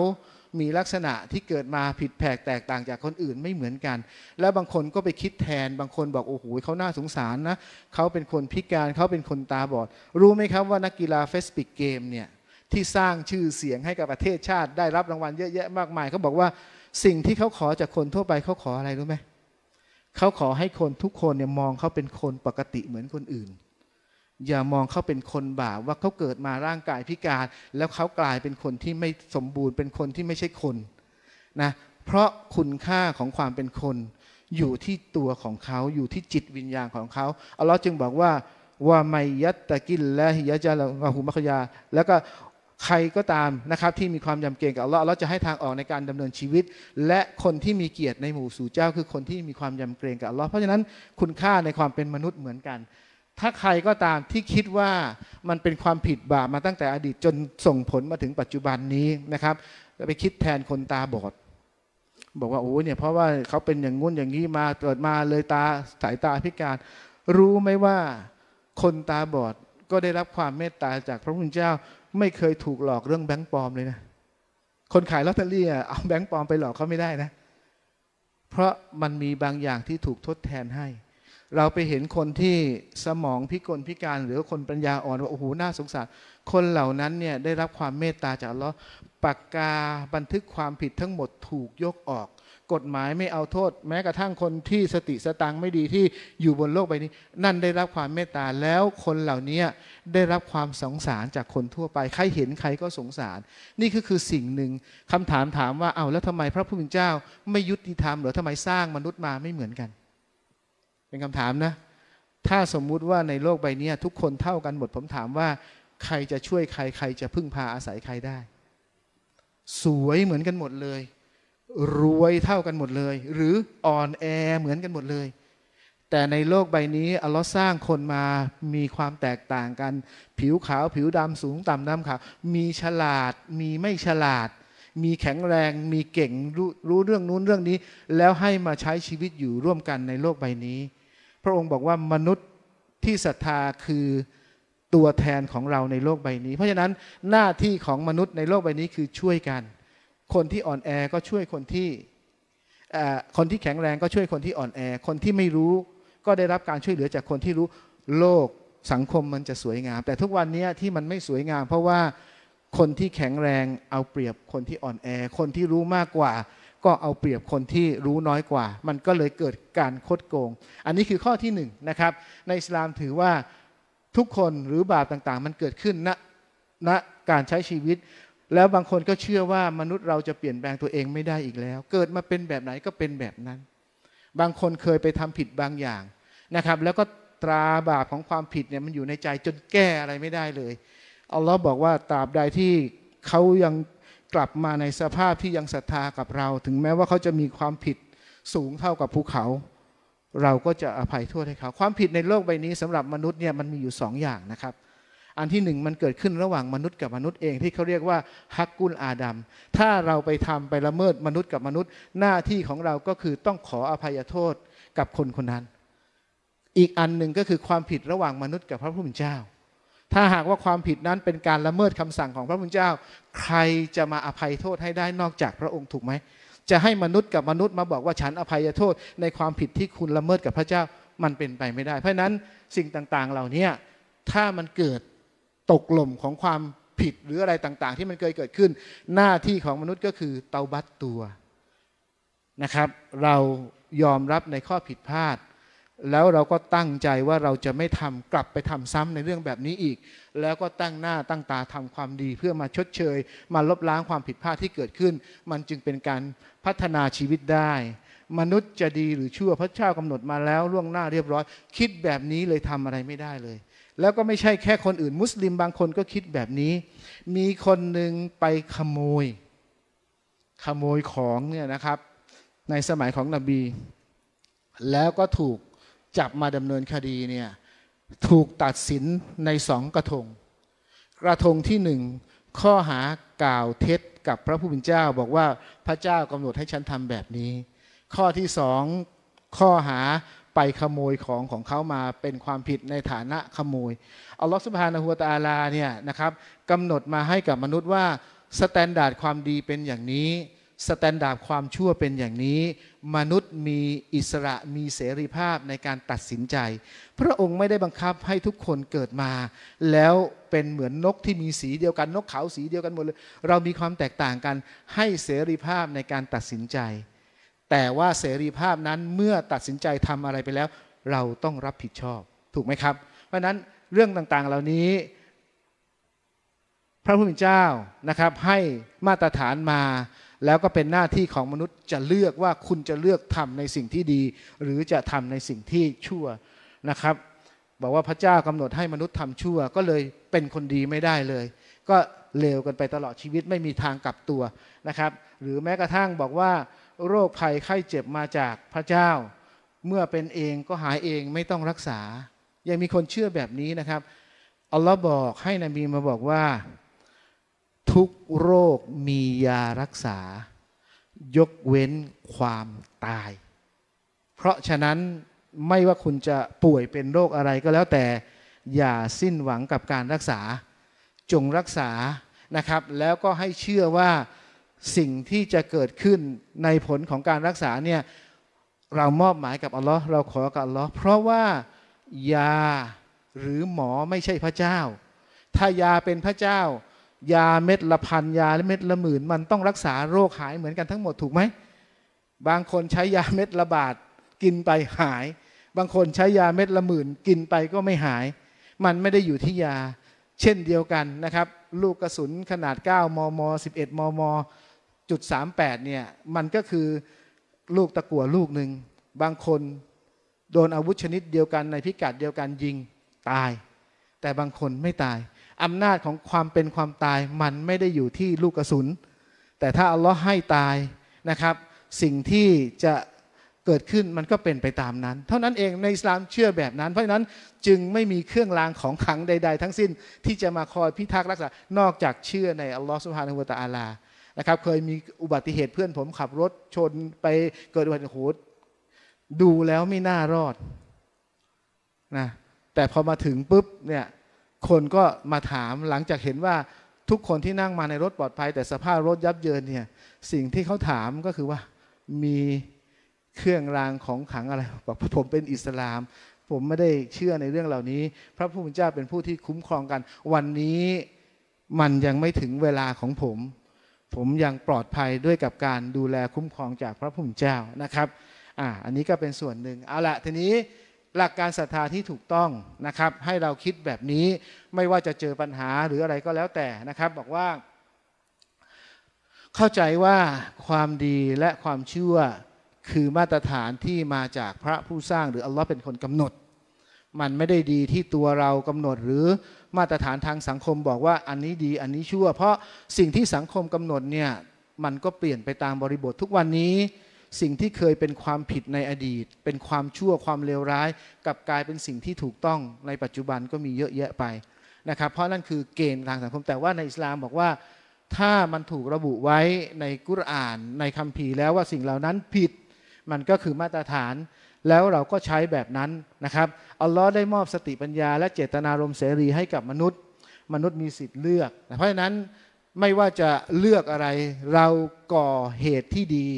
มีลักษณะที่เกิดมาผิดแผกแตกต่างจากคนอื่นไม่เหมือนกัน และบางคนก็ไปคิดแทนบางคนบอกโอ้โหเขาน่าสงสารนะเขาเป็นคนพิการเขาเป็นคนตาบอด รู้ไหมครับว่านักกีฬาเฟสปิกเกมเนี่ยที่สร้างชื่อเสียงให้กับประเทศชาติได้รับรางวัลเยอะแยะมากมาย เขาบอกว่าสิ่งที่เขาขอจากคนทั่วไปเขาขออะไรรู้ไหม เขาขอให้คนทุกคนเนี่ยมองเขาเป็นคนปกติเหมือนคนอื่น อย่ามองเขาเป็นคนบาปว่าเขาเกิดมาร่างกายพิการ แล้วเขากลายเป็นคนที่ไม่สมบูรณ์เป็นคนที่ไม่ใช่คนนะเพราะคุณค่าของความเป็นคนอยู่ที่ตัวของเขาอยู่ที่จิตวิญญาณของเขาอัลลอฮ์จึงบอกว่าว่าไมยัตตะกินและฮิยะจาระหูมัคยา แล้วก็ใครก็ตามนะครับที่มีความยำเกรงกับอัลลอฮ์เราจะให้ทางออกในการดำเนินชีวิต และคนที่มีเกียรติในหมู่สู่เจ้าคือคนที่มีความยำเกรงกับอัลลอฮ์เพราะฉะนั้นคุณค่าในความเป็นมนุษย์เหมือนกัน ถ้าใครก็ตามที่คิดว่ามันเป็นความผิดบาปมาตั้งแต่อดีตจนส่งผลมาถึงปัจจุบันนี้นะครับไปคิดแทนคนตาบอด บอกว่าโอ้เนี่ยเพราะว่าเขาเป็นอย่างงุ่นอย่างนี้มาเกิดมาเลยตาสายตาพิการ รู้ไหมว่าคนตาบอดก็ได้รับความเมตตาจากพระพุทธเจ้าไม่เคยถูกหลอกเรื่องแบงค์ปลอมเลยนะ คนขายลอตเตอรี่เอาแบงค์ปลอมไปหลอกเขาไม่ได้นะ เพราะมันมีบางอย่างที่ถูกทดแทนให้ เราไปเห็นคนที่สมองพิกลพิการ หรือคนปัญญาอ่อนว่าโอ้โหน่าสงสาร คนเหล่านั้นเนี่ยได้รับความเมตตาจากเราปากกาบันทึกความผิดทั้งหมดถูกยกออกกฎหมายไม่เอาโทษแม้กระทั่งคนที่สติสตังไม่ดีที่อยู่บนโลกใบนี้ นั่นได้รับความเมตตาแล้วคนเหล่านี้ได้รับความสงสารจากคนทั่วไป ใครเห็นใครก็สงสาร นี่ก็คือสิ่งหนึ่งคำถามถามว่าเอาแล้วทำไมพระผู้เป็นเจ้าไม่ยุติธรรมหรือทำไมสร้างมนุษย์มาไม่เหมือนกัน เป็นคำถามนะ ถ้าสมมุติว่าในโลกใบนี้ ทุกคนเท่ากันหมดผมถามว่าใครจะช่วยใครใครจะพึ่งพาอาศัยใครได้ สวยเหมือนกันหมดเลยรวยเท่ากันหมดเลย หรืออ่อนแอเหมือนกันหมดเลย แต่ในโลกใบนี้ อัลลอฮ์สร้างคนมามีความแตกต่างกัน ผิวขาวผิวดำสูง ต่ำดำขาวมีฉลาดมีไม่ฉลาด มีแข็งแรง มีเก่งรรู้เรื่องนู้นเรื่องนี้ แล้วให้มาใช้ชีวิตอยู่ร่วมกันในโลกใบนี้ พระองค์บอกว่ามนุษย์ที่ศรัทธาคือตัวแทนของเราในโลกใบนี้ เพราะฉะนั้นหน้าที่ของมนุษย์ในโลกใบนี้คือช่วยกันคนที่อ่อนแอก็ช่วยคนที่คนที่แข็งแรงก็ช่วยคนที่อ่อนแอ คนที่ไม่รู้ก็ได้รับการช่วยเหลือจากคนที่รู้โลกสังคมมันจะสวยงาม แต่ทุกวันนี้ที่มันไม่สวยงาม เพราะว่าคนที่แข็งแรงเอาเปรียบคนที่อ่อนแอคนที่รู้มากกว่า ก็เอาเปรียบคนที่รู้น้อยกว่า มันก็เลยเกิดการคดโกง อันนี้คือข้อที่หนึ่งนะครับในอิสลามถือว่าทุกคนหรือบาปต่าง ๆ มันเกิดขึ้นณนะนะการใช้ชีวิตแล้วบางคนก็เชื่อว่ามนุษย์เราจะเปลี่ยนแปลงตัวเองไม่ได้อีกแล้ว เกิดมาเป็นแบบไหนก็เป็นแบบนั้น บางคนเคยไปทำผิดบางอย่างนะครับ แล้วก็ตราบาปของความผิดเนี่ยมันอยู่ในใจจนแก้อะไรไม่ได้เลยอัลลอฮบอกว่าตราบใดที่เขายังกลับมาในสภาพที่ยังศรัทธากับเรา ถึงแม้ว่าเขาจะมีความผิดสูงเท่ากับภูเขา เราก็จะอภัยโทษให้เขาความผิดในโลกใบนี้ สำหรับมนุษย์เนี่ยมันมีอยู่สองอย่างนะครับอันที่หนึ่งมันเกิดขึ้นระหว่างมนุษย์กับมนุษย์เองที่เขาเรียกว่า ฮักกุลอาดัม ถ้าเราไปทำไปละเมิดมนุษย์กับมนุษย์หน้าที่ของเราก็คือต้องขออภัยโทษกับคนคนนั้น อีกอันหนึ่งก็คือความผิดระหว่างมนุษย์กับพระผู้เป็นเจ้า ถ้าหากว่าความผิดนั้นเป็นการละเมิดคำสั่งของพระผู้เป็นเจ้า ใครจะมาอภัยโทษให้ได้นอกจากพระองค์ถูกไหม จะให้มนุษย์กับมนุษย์มาบอกว่าฉันอภัยโทษในความผิดที่คุณละเมิดกับพระเจ้ามันเป็นไปไม่ได้ เพราะนั้นสิ่งต่างๆเหล่านี้ถ้ามันเกิดตกหล่มของความผิดหรืออะไรต่างๆ ที่มันเคยเกิดขึ้น หน้าที่ของมนุษย์ก็คือเตาบัตตัวนะครับ เรายอมรับในข้อผิดพลาด แล้วเราก็ตั้งใจว่าเราจะไม่ทำกลับไปทำซ้ำในเรื่องแบบนี้อีก แล้วก็ตั้งหน้าตั้งตาทำความดีเพื่อมาชดเชยมาลบล้างความผิดพลาดที่เกิดขึ้น มันจึงเป็นการพัฒนาชีวิตได้ มนุษย์จะดีหรือชั่วพระเจ้ากำหนดมาแล้วล่วงหน้าเรียบร้อยคิดแบบนี้เลยทำอะไรไม่ได้เลยแล้วก็ไม่ใช่แค่คนอื่นมุสลิมบางคนก็คิดแบบนี้ มีคนหนึ่งไปขโมย ขโมยของเนี่ยนะครับในสมัยของนบี แล้วก็ถูกจับมาดำเนินคดีเนี่ยถูกตัดสินในสองกระทง กระทงที่หนึ่งข้อหากล่าวเท็จกับพระผู้เป็นเจ้า บอกว่าพระเจ้ากำหนดให้ฉันทำแบบนี้ ข้อที่สองข้อหาไปขโมยของของเขามาเป็นความผิดในฐานะขโมยอัลลอฮฺสุบฮานะฮูวตาลาเนี่ยนะครับกำหนดมาให้กับมนุษย์ว่าสแตนดาร์ดความดีเป็นอย่างนี้ สแตนดาร์ดความชั่วเป็นอย่างนี้ มนุษย์มีอิสระมีเสรีภาพในการตัดสินใจ พระองค์ไม่ได้บังคับให้ทุกคนเกิดมา แล้วเป็นเหมือนนกที่มีสีเดียวกันนกเขาสีเดียวกันหมดเลยเรามีความแตกต่างกันให้เสรีภาพในการตัดสินใจแต่ว่าเสรีภาพนั้นเมื่อตัดสินใจทำอะไรไปแล้วเราต้องรับผิดชอบถูกไหมครับ เพราะนั้นเรื่องต่างๆเหล่านี้ พระผู้เป็นเจ้านะครับ ให้มาตรฐานมา แล้วก็เป็นหน้าที่ของมนุษย์จะเลือกว่าคุณจะเลือกทำในสิ่งที่ดี หรือจะทำในสิ่งที่ชั่วนะครับ บอกว่าพระเจ้ากำหนดให้มนุษย์ทำชั่ว ก็เลยเป็นคนดีไม่ได้เลย ก็เลวกันไปตลอดชีวิตไม่มีทางกลับตัวนะครับ หรือแม้กระทั่งบอกว่าโรคภัยไข้เจ็บมาจากพระเจ้า เมื่อเป็นเองก็หายเองไม่ต้องรักษา ยังมีคนเชื่อแบบนี้นะครับ อัลลอฮ์บอกให้นบีมาบอกว่าทุกโรคมียารักษา ยกเว้นความตาย เพราะฉะนั้นไม่ว่าคุณจะป่วยเป็นโรคอะไรก็แล้วแต่อย่าสิ้นหวังกับการรักษา จงรักษานะครับ แล้วก็ให้เชื่อว่าสิ่งที่จะเกิดขึ้นในผลของการรักษาเนี่ยเรามอบหมายกับอัลลอฮ์เราขอกับอัลลอฮ์เพราะว่ายาหรือหมอไม่ใช่พระเจ้า ถ้ายาเป็นพระเจ้า ยาเม็ดละพันยาเม็ดละหมื่น มันต้องรักษาโรคหายเหมือนกันทั้งหมดถูกไหม บางคนใช้ยาเม็ดละบาท กินไปหาย บางคนใช้ยาเม็ดละหมื่นกินไปก็ไม่หาย มันไม่ได้อยู่ที่ยา เช่นเดียวกันนะครับ ลูกกระสุนขนาด 9 มม 11มมจุดสามแปดเนี่ยมันก็คือลูกตะกั่วลูกหนึ่ง บางคนโดนอาวุธชนิดเดียวกันในพิกัดเดียวกันยิงตาย แต่บางคนไม่ตายอำนาจของความเป็นความตายมันไม่ได้อยู่ที่ลูกกระสุน แต่ถ้าอัลลอฮ์ให้ตายนะครับ สิ่งที่จะเกิดขึ้นมันก็เป็นไปตามนั้น เท่านั้นเองในอิสลามเชื่อแบบนั้นเพราะฉะนั้นจึงไม่มีเครื่องรางของขังใดๆ ทั้งสิ้นที่จะมาคอยพิทักษ์รักษานอกจากเชื่อในอัลลอฮ์สุฮานาหูตะอาลาะครับเคยมีอุบัติเหตุเพื่อนผมขับรถชนไปเกิดอุบัติเหตุดูแล้วไม่น่ารอดนะแต่พอมาถึงปุ๊บเนี่ย คนก็มาถามหลังจากเห็นว่าทุกคนที่นั่งมาในรถปลอดภัย แต่สภาพรถยับเยินเนี่ย สิ่งที่เขาถามก็คือว่ามีเครื่องรางของขังอะไรบอกผมเป็นอิสลาม ผมไม่ได้เชื่อในเรื่องเหล่านี้ พระผู้เป็นเจ้าเป็นผู้ที่คุ้มครองกัน วันนี้มันยังไม่ถึงเวลาของผมผมยังปลอดภัยด้วยกับการดูแลคุ้มครองจากพระผู้เป็นเจ้านะครับ อ่า อันนี้ก็เป็นส่วนหนึ่ง เอาละ ทีนี้หลักการศรัทธาที่ถูกต้องนะครับ ให้เราคิดแบบนี้ ไม่ว่าจะเจอปัญหาหรืออะไรก็แล้วแต่นะครับ บอกว่า เข้าใจว่าความดีและความเชื่อคือมาตรฐานที่มาจากพระผู้สร้างหรืออัลลอฮ์เป็นคนกำหนด มันไม่ได้ดีที่ตัวเรากำหนดหรือมาตรฐานทางสังคมบอกว่าอันนี้ดีอันนี้ชั่ว เพราะสิ่งที่สังคมกำหนดเนี่ยมันก็เปลี่ยนไปตามบริบททุกวันนี้ สิ่งที่เคยเป็นความผิดในอดีต เป็นความชั่วความเลวร้ายกับกลายเป็นสิ่งที่ถูกต้องในปัจจุบันก็มีเยอะแยะไปนะครับเพราะนั่นคือเกณฑ์ทางสังคมแต่ว่าในอิสลามบอกว่าถ้ามันถูกระบุไว้ในกุรอาน ในคัมภีร์แล้วว่าสิ่งเหล่านั้นผิด มันก็คือมาตรฐานแล้วเราก็ใช้แบบนั้นนะครับ อัลลอฮ์ได้มอบสติปัญญา และเจตนารมณ์เสรีให้กับมนุษย์ มนุษย์มีสิทธิ์เลือก เพราะฉะนั้นไม่ว่าจะเลือกอะไร เราก่อเหตุที่ดี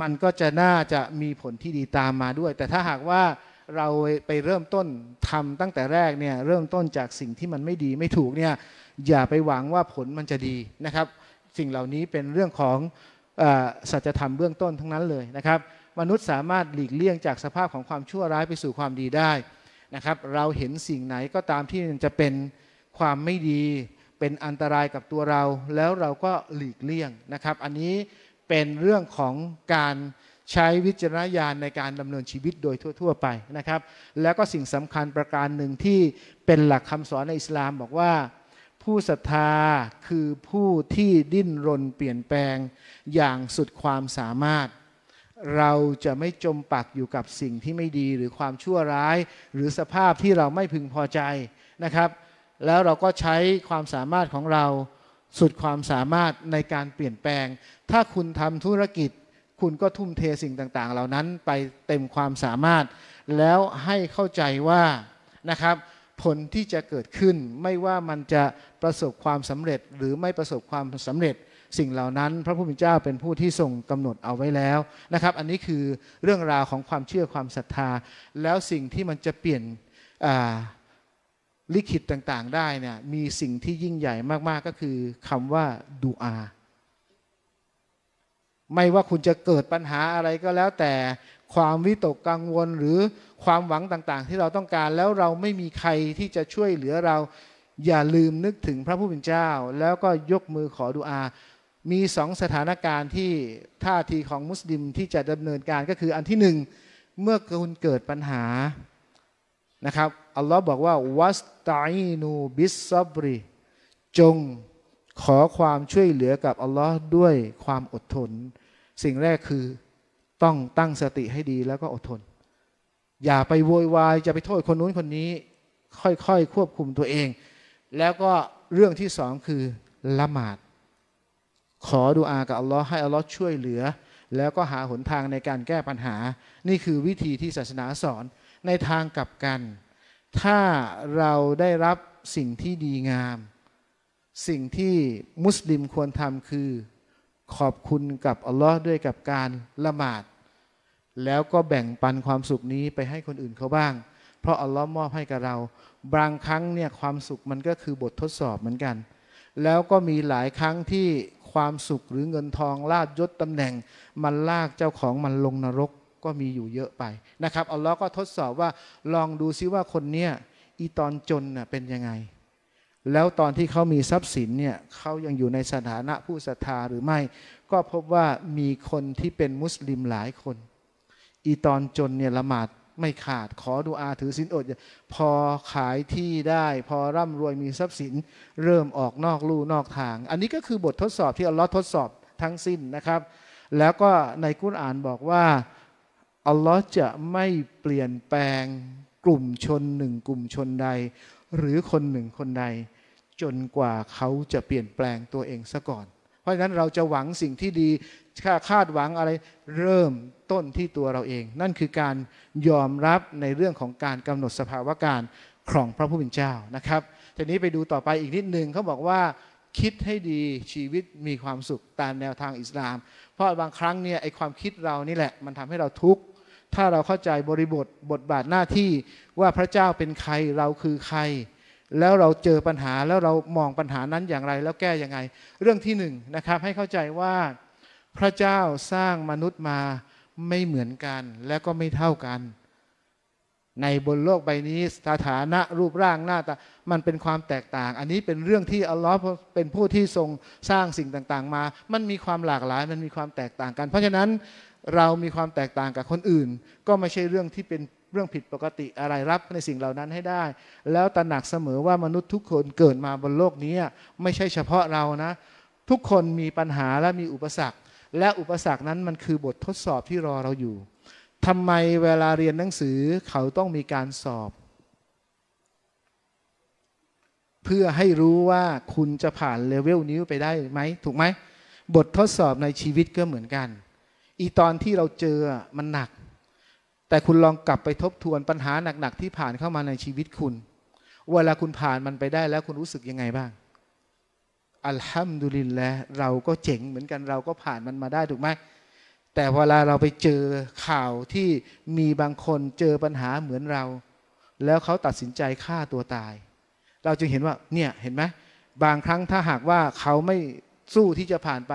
มันก็จะน่าจะมีผลที่ดีตามมาด้วย แต่ถ้าหากว่าเราไปเริ่มต้นทำตั้งแต่แรกเนี่ย เริ่มต้นจากสิ่งที่มันไม่ดี ไม่ถูกเนี่ย อย่าไปหวังว่าผลมันจะดีนะครับ สิ่งเหล่านี้เป็นเรื่องของอสัจธรรมเบื้องต้นทั้งนั้นเลยนะครับมนุษย์สามารถหลีกเลี่ยงจากสภาพของความชั่วร้ายไปสู่ความดีได้นะครับ เราเห็นสิ่งไหนก็ตามที่จะเป็นความไม่ดีเป็นอันตรายกับตัวเรา แล้วเราก็หลีกเลี่ยงนะครับ อันนี้เป็นเรื่องของการใช้วิจารณญาณในการดำเนินชีวิตโดยทั่วๆไปนะครับ แล้วก็สิ่งสำคัญประการหนึ่งที่เป็นหลักคำสอนในอิสลามบอกว่า ผู้ศรัทธาคือผู้ที่ดิ้นรนเปลี่ยนแปลงอย่างสุดความสามารถเราจะไม่จมปักอยู่กับสิ่งที่ไม่ดีหรือความชั่วร้าย หรือสภาพที่เราไม่พึงพอใจนะครับ แล้วเราก็ใช้ความสามารถของเรา สุดความสามารถในการเปลี่ยนแปลง ถ้าคุณทำธุรกิจ คุณก็ทุ่มเทสิ่งต่างๆ เหล่านั้นไปเต็มความสามารถ แล้วให้เข้าใจว่านะครับ ผลที่จะเกิดขึ้น ไม่ว่ามันจะประสบความสำเร็จ หรือไม่ประสบความสำเร็จสิ่งเหล่านั้นพระผู้เป็นเจ้าเป็นผู้ที่ทรงกำหนดเอาไว้แล้วนะครับ อันนี้คือเรื่องราวของความเชื่อความศรัทธา แล้วสิ่งที่มันจะเปลี่ยนลิขิตต่างๆได้เนี่ย มีสิ่งที่ยิ่งใหญ่มากๆก็คือคำว่าดูอา ไม่ว่าคุณจะเกิดปัญหาอะไรก็แล้วแต่ความวิตกกังวลหรือความหวังต่าง ๆ ที่เราต้องการแล้วเราไม่มีใครที่จะช่วยเหลือเราอย่าลืมนึกถึงพระผู้เป็นเจ้า แล้วก็ยกมือขอดูอามีสองสถานการณ์ที่ท่าทีของมุสลิมที่จะดำเนินการก็คืออันที่หนึ่ง เมื่อคุณเกิดปัญหานะครับอัลลอฮ์บอกว่า วัสตัยนูบิสซบริ จงขอความช่วยเหลือกับอัลลอฮ์ด้วยความอดทน สิ่งแรกคือต้องตั้งสติให้ดีแล้วก็อดทน อย่าไปโวยวายจะไปโทษคนนู้นคนนี้ ค่อยๆควบคุมตัวเอง แล้วก็เรื่องที่สองคือละหมาดขอดุอากับอัลลอฮ์ให้อัลลอฮ์ช่วยเหลือ แล้วก็หาหนทางในการแก้ปัญหา นี่คือวิธีที่ศาสนาสอน ในทางกลับกัน ถ้าเราได้รับสิ่งที่ดีงาม สิ่งที่มุสลิมควรทำคือขอบคุณกับอัลลอฮ์ด้วย กับ การ ละหมาด แล้วก็แบ่งปันความสุขนี้ไปให้คนอื่นเขาบ้าง เพราะอัลลอฮ์มอบให้กับเรา บางครั้งเนี่ยความสุขมันก็คือบททดสอบเหมือนกัน แล้วก็มีหลายครั้งที่ความสุขหรือเงินทองลาดยศตำแหน่งมันลากเจ้าของมันลงนรกก็มีอยู่เยอะไปนะครับ อัลลอฮ์ก็ทดสอบว่า ลองดูซิว่าคนเนี้ยอีตอนจนเป็นยังไง แล้วตอนที่เขามีทรัพย์สินเนี่ยเขายังอยู่ในสถานะผู้ศรัทธาหรือไม่ ก็พบว่ามีคนที่เป็นมุสลิมหลายคน อีตอนจนเนี่ยละหมาดไม่ขาดขอดูอาถือสินอด พอขายที่ได้ พอร่ำรวยมีทรัพย์สินเริ่มออกนอกลู่นอกทาง อันนี้ก็คือบททดสอบที่อัลลอฮ์ทดสอบทั้งสิ้นนะครับ แล้วก็ในกุรอานบอกว่าอัลลอฮ์จะไม่เปลี่ยนแปลงกลุ่มชนหนึ่งกลุ่มชนใด หรือคนหนึ่งคนใด จนกว่าเขาจะเปลี่ยนแปลงตัวเองซะก่อน เพราะฉะนั้นเราจะหวังสิ่งที่ดีคาดหวังอะไรเริ่มต้นที่ตัวเราเอง นั่นคือการยอมรับในเรื่องของการกำหนดสภาวะการของพระผู้เป็นเจ้านะครับทีนี้ไปดูต่อไปอีกนิดหนึ่งเขาบอกว่าคิดให้ดีชีวิตมีความสุขตามแนวทางอิสลาม เพราะบางครั้งเนี่ยไอความคิดเรานี่แหละมันทำให้เราทุกข์ถ้าเราเข้าใจบริบทบทบาทหน้าที่ว่าพระเจ้าเป็นใครเราคือใคร แล้วเราเจอปัญหาแล้วเรามองปัญหานั้นอย่างไร แล้วแก้ยังไง เรื่องที่หนึ่งนะครับให้เข้าใจว่าพระเจ้าสร้างมนุษย์มาไม่เหมือนกันและก็ไม่เท่ากัน ในบนโลกใบนี้สถานะรูปร่างหน้าตามันเป็นความแตกต่าง อันนี้เป็นเรื่องที่อัลลอฮ์เป็นผู้ที่ทรงสร้างสิ่งต่างๆมา มันมีความหลากหลาย มันมีความแตกต่างกัน เพราะฉะนั้นเรามีความแตกต่างกับคนอื่น ก็ไม่ใช่เรื่องที่เป็นเรื่องผิดปกติอะไรรับในสิ่งเหล่านั้นให้ได้ แล้วตระหนักเสมอว่ามนุษย์ทุกคนเกิดมาบนโลกนี้ไม่ใช่เฉพาะเรานะทุกคนมีปัญหาและมีอุปสรรคและอุปสรรคนั้นมันคือบททดสอบที่รอเราอยู่ทำไมเวลาเรียนหนังสือเขาต้องมีการสอบ เพื่อให้รู้ว่าคุณจะผ่านเลเวลนี้ไปได้ไหม ถูกไหมบททดสอบในชีวิตก็เหมือนกัน อีตอนที่เราเจอมันหนัก แต่คุณลองกลับไปทบทวนปัญหาหนักๆที่ผ่านเข้ามาในชีวิตคุณ เวลาคุณผ่านมันไปได้แล้วคุณรู้สึกยังไงบ้างอัลฮัมดุลิลละเราก็เจ๋งเหมือนกันเราก็ผ่านมันมาได้ถูกไหมแต่เวลาเราไปเจอข่าวที่มีบางคนเจอปัญหาเหมือนเรา แล้วเขาตัดสินใจฆ่าตัวตาย เราจึงเห็นว่าเนี่ยเห็นไหม บางครั้งถ้าหากว่าเขาไม่สู้ที่จะผ่านไป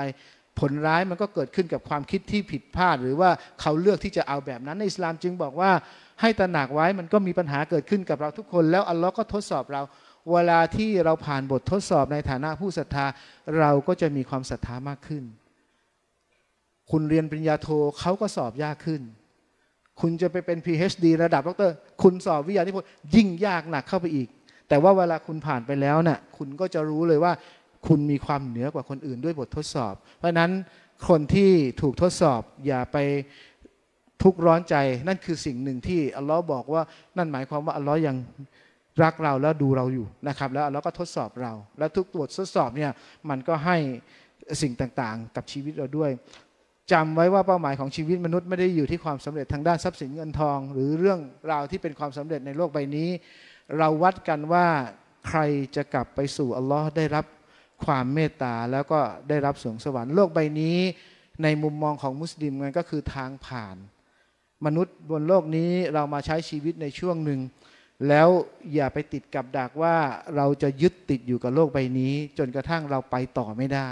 ผลร้ายมันก็เกิดขึ้นกับความคิดที่ผิดพลาด หรือว่าเขาเลือกที่จะเอาแบบนั้น ในอิสลามจึงบอกว่า ให้ตระหนักไว้มันก็มีปัญหาเกิดขึ้นกับเราทุกคน แล้วอัลลอฮ์ก็ทดสอบเราเวลาที่เราผ่านบททดสอบในฐานะผู้ศรัทธาเราก็จะมีความศรัทธามากขึ้น คุณเรียนปริญญาโทเขาก็สอบยากขึ้น คุณจะไปเป็น PhD ระดับด็อกเตอร์ คุณสอบวิทยานิพนธ์ยิ่งยากหนักเข้าไปอีก แต่ว่าเวลาคุณผ่านไปแล้วนะ่ะคุณก็จะรู้เลยว่า คุณมีความเหนือกว่าคนอื่นด้วยบททดสอบ เพราะนั้นคนที่ถูกทดสอบอย่าไปทุกร้อนใจนั่นคือสิ่งหนึ่งที่อัลลอฮ์บอกว่านั่นหมายความว่าอัลลอฮ์ยังรักเราแล้วดูเราอยู่นะครับ แล้วเราก็ทดสอบเราแล้วทุกตรวจทดสอบเนี่ยมันก็ให้สิ่งต่างๆกับชีวิตเราด้วย จำไว้ว่าเป้าหมายของชีวิตมนุษย์ไม่ได้อยู่ที่ความสำเร็จทางด้านทรัพย์สินเงินทอง หรือเรื่องราวที่เป็นความสำเร็จในโลกใบนี้ เราวัดกันว่าใครจะกลับไปสู่อัลลอฮ์ได้รับความเมตตาแล้วก็ได้รับสวงสวรรค์โลกใบนี้ ในมุมมองของมุสลิมนันก็คือทางผ่าน มนุษย์บนโลกนี้เรามาใช้ชีวิตในช่วงหนึ่งแล้วอย่าไปติดกับดักว่าเราจะยึดติดอยู่กับโลกใบนี้ จนกระทั่งเราไปต่อไม่ได้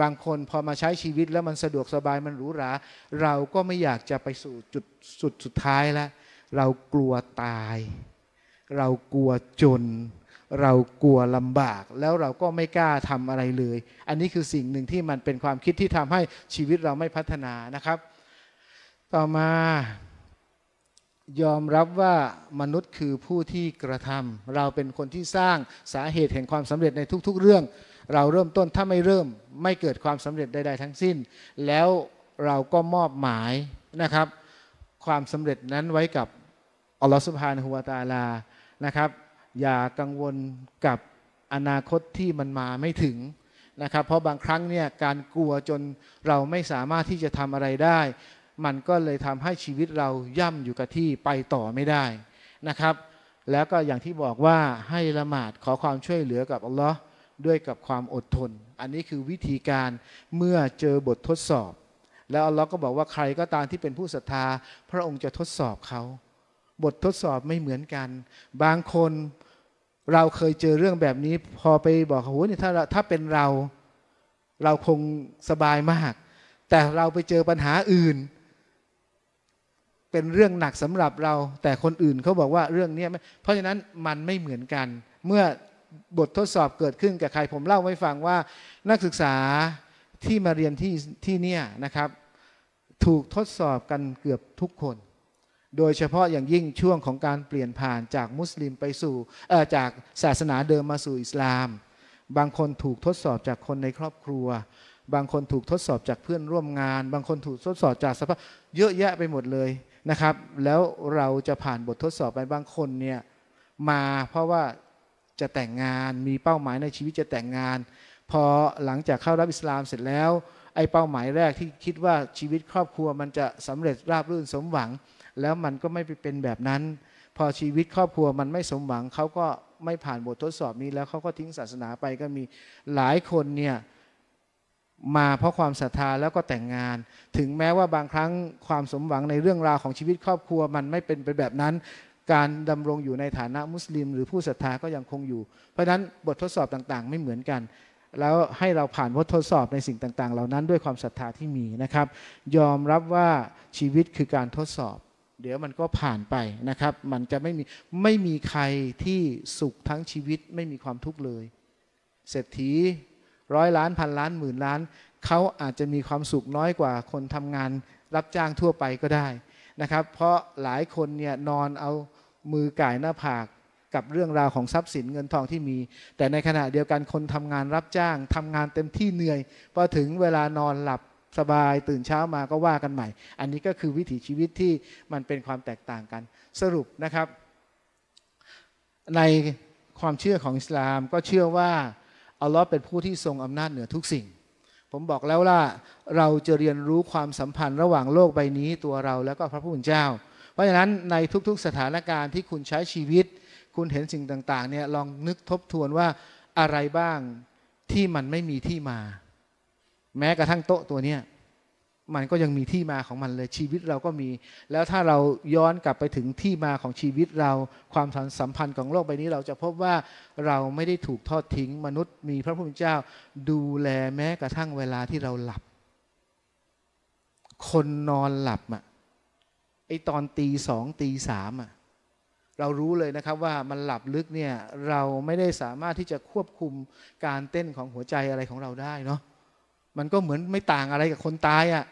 บางคนพอมาใช้ชีวิตแล้วมันสะดวกสบายมันหรูหราเราก็ไม่อยากจะไปสู่จุดสุดสุดท้ายแล้ว เรากลัวตาย เรากลัวจน เรากลัวลำบาก แล้วเราก็ไม่กล้าทำอะไรเลย อันนี้คือสิ่งหนึ่งที่มันเป็นความคิดที่ทำให้ชีวิตเราไม่พัฒนานะครับ ต่อมายอมรับว่ามนุษย์คือผู้ที่กระทำเราเป็นคนที่สร้างสาเหตุแห่งความสำเร็จในทุกๆ เรื่อง เราเริ่มต้นถ้าไม่เริ่มไม่เกิดความสำเร็จใดๆทั้งสิ้น แล้วเราก็มอบหมายนะครับ ความสำเร็จนั้นไว้กับอัลลอฮฺสุบฮานหัวตาลานะครับ อย่ากังวลกับอนาคตที่มันมาไม่ถึงนะครับ เพราะบางครั้งเนี่ยการกลัวจนเราไม่สามารถที่จะทำอะไรได้มันก็เลยทำให้ชีวิตเราย่ำอยู่กับที่ไปต่อไม่ได้นะครับ แล้วก็อย่างที่บอกว่าให้ละหมาดขอความช่วยเหลือกับอัลลอฮ์ด้วยกับความอดทน อันนี้คือวิธีการเมื่อเจอบททดสอบ แล้วอัลลอฮ์ก็บอกว่าใครก็ตามที่เป็นผู้ศรัทธาพระองค์จะทดสอบเขาบททดสอบไม่เหมือนกัน บางคนเราเคยเจอเรื่องแบบนี้ พอไปบอกเโอ้เนี่ยถ้าถ้าเป็นเราเราคงสบายมาก แต่เราไปเจอปัญหาอื่นเป็นเรื่องหนักสำหรับเราแต่คนอื่นเขาบอกว่าเรื่องนี้เพราะฉะนั้นมันไม่เหมือนกัน เมื่อบททดสอบเกิดขึ้นกับใครผมเล่าไว้ฟังว่านักศึกษาที่มาเรียนที่ที่เนี่ยนะครับถูกทดสอบกันเกือบทุกคน โดยเฉพาะอย่างยิ่งช่วงของการเปลี่ยนผ่านจากมุสลิมไปสู่จากศาสนาเดิมมาสู่อิสลาม บางคนถูกทดสอบจากคนในครอบครัว บางคนถูกทดสอบจากเพื่อนร่วมงาน บางคนถูกทดสอบจากสภาพเยอะแยะไปหมดเลยนะครับแล้วเราจะผ่านบททดสอบไปบางคนเนี่ยมาเพราะว่าจะแต่งงานมีเป้าหมายในชีวิตจะแต่งงาน พอหลังจากเข้ารับอิสลามเสร็จแล้ว ไอ้เป้าหมายแรกที่คิดว่าชีวิตครอบครัวมันจะสำเร็จราบรื่นสมหวัง แล้วมันก็ไม่ไปเป็นแบบนั้น พอชีวิตครอบครัวมันไม่สมหวังเขาก็ไม่ผ่านบททดสอบนี้แล้วเขาก็ทิ้งศาสนาไปก็มีหลายคนเนี่ยมาเพราะความศรัทธาแล้วก็แต่งงาน ถึงแม้ว่าบางครั้งความสมหวังในเรื่องราวของชีวิตครอบครัว มันไม่เป็นไปแบบนั้น การดำรงอยู่ในฐานะมุสลิม หรือผู้ศรัทธาก็ยังคงอยู่ เพราะฉะนั้นบททดสอบต่างๆไม่เหมือนกัน แล้วให้เราผ่านบททดสอบในสิ่งต่างๆ เหล่านั้นด้วยความศรัทธาที่มีนะครับ ยอมรับว่าชีวิตคือการทดสอบ เดี๋ยวมันก็ผ่านไปนะครับ มันจะไม่มีไม่มีใครที่สุขทั้งชีวิตไม่มีความทุกข์เลยเศรษฐีร้อยล้านพันล้าน หมื่นล้านเขาอาจจะมีความสุขน้อยกว่าคนทำงานรับจ้างทั่วไปก็ได้นะครับ เพราะหลายคนเนี่ยนอนเอามือก่ายหน้าผากกับเรื่องราวของทรัพย์สินเงินทองที่มี แต่ในขณะเดียวกันคนทำงานรับจ้างทำงานเต็มที่เหนื่อยพอถึงเวลานอนหลับสบายตื่นเช้ามาก็ว่ากันใหม่ อันนี้ก็คือวิถีชีวิตที่มันเป็นความแตกต่างกันสรุปนะครับ ในความเชื่อของอิสลามก็เชื่อว่าอัลลอฮ์เป็นผู้ที่ทรงอำนาจเหนือทุกสิ่ง ผมบอกแล้วล่ะ เราจะเรียนรู้ความสัมพันธ์ระหว่างโลกใบนี้ตัวเราแล้วก็พระผู้เป็นเจ้า เพราะฉะนั้นในทุกๆสถานการณ์ที่คุณใช้ชีวิต คุณเห็นสิ่งต่างๆเนี่ยลองนึกทบทวนว่าอะไรบ้างที่มันไม่มีที่มา แม้กระทั่งโต๊ะตัวเนี้ยมันก็ยังมีที่มาของมันเลยชีวิตเราก็มี แล้วถ้าเราย้อนกลับไปถึงที่มาของชีวิตเราความสัมพันธ์ของโลกใบนี้ เราจะพบว่าเราไม่ได้ถูกทอดทิ้งมนุษย์มีพระผู้เป็นเจ้าดูแลแม้กระทั่งเวลาที่เราหลับ คนนอนหลับอ่ะไอตอนตีสองตีสามอ่ะเรารู้เลยนะครับว่ามันหลับลึกเนี่ยเราไม่ได้สามารถที่จะควบคุมการเต้นของหัวใจอะไรของเราได้เนาะมันก็เหมือนไม่ต่างอะไรกับคนตายอะ่ะ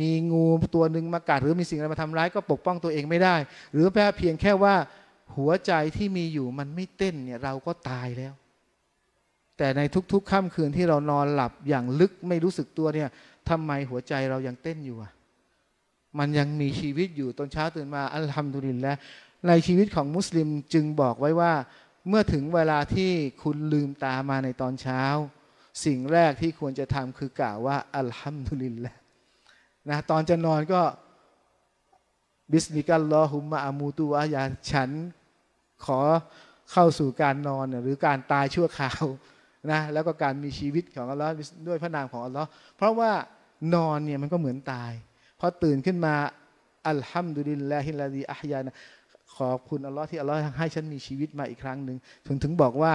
มีงูตัวหนึ่งมากัด หรือมีสิ่งอะไรมาทำร้ายก็ปกป้องตัวเองไม่ได้ หรือแค่เพียงแค่ว่า หัวใจที่มีอยู่มันไม่เต้นเนี่ยเราก็ตายแล้ว แต่ในทุกๆค่ำคืนที่เรานอนหลับอย่างลึกไม่รู้สึกตัวเนี่ย ทำไมหัวใจเรายังเต้นอยู่อ่ะ มันยังมีชีวิตอยู่ ตอนเช้าตื่นมาอัลฮัมดุลิลและในชีวิตของมุสลิมจึงบอกไว้ว่า เมื่อถึงเวลาที่คุณลืมตามาในตอนเช้าสิ่งแรกที่ควรจะทำคือกล่าวว่าอัลฮัมดุลิลละนะตอนจะนอนก็บิสมิกัลลอฮุมะอามูตุวะยาฉันขอเข้าสู่การนอน หรือการตายชั่วคราวนะแล้วก็การมีชีวิตของอัลลอฮ์ด้วยพระนามของอัลลอฮ์เพราะว่านอนเนี่ยมันก็เหมือนตายพอตื่นขึ้นมา อัลฮัมดุลิลละฮิลลาดีอัฮยานะขอบคุณอัลลอฮ์ที่อัลลอฮ์ให้ฉันมีชีวิตมาอีกครั้งหนึ่งถึงถึงบอกว่า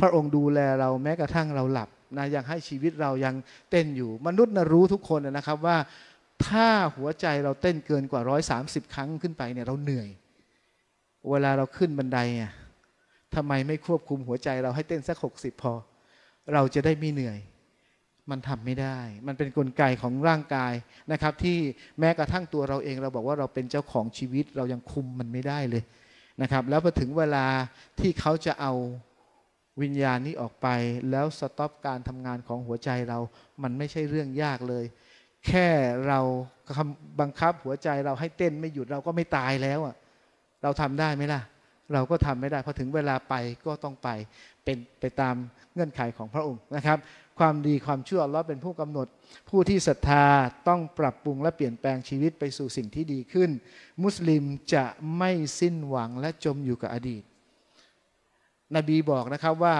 พระองค์ดูแลเราแม้กระทั่งเราหลับนะยังให้ชีวิตเรายังเต้นอยู่มนุษย์นะรู้ทุกคนนะครับว่าถ้าหัวใจเราเต้นเกินกว่า130ครั้งขึ้นไปเนี่ยเราเหนื่อย เวลาเราขึ้นบันไดเนี่ยทำไมไม่ควบคุมหัวใจเราให้เต้นสัก60 พอ เราจะได้ไม่เหนื่อย มันทำไม่ได้ มันเป็นนกลไกของร่างกายนะครับ ที่แม้กระทั่งตัวเราเองเราบอกว่าเราเป็นเจ้าของชีวิตเรายังคุมมันไม่ได้เลยนะครับ แล้วพอถึงเวลาที่เขาจะเอาวิญญาณนี้ออกไปแล้วสต็อปการทำงานของหัวใจเรา มันไม่ใช่เรื่องยากเลย แค่เราบังคับหัวใจเราให้เต้นไม่หยุดเราก็ไม่ตายแล้วอ่ะ เราทำได้ไหมล่ะ เราก็ทำไม่ได้พอถึงเวลาไปก็ต้องไป เป็นไปตามเงื่อนไขของพระองค์นะครับ ความดีความชั่วเราเป็นผู้กำหนดผู้ที่ศรัทธาต้องปรับปรุง และเปลี่ยนแปลงชีวิตไปสู่สิ่งที่ดีขึ้น มุสลิมจะไม่สิ้นหวังและจมอยู่กับอดีตนบีบอกนะครับว่า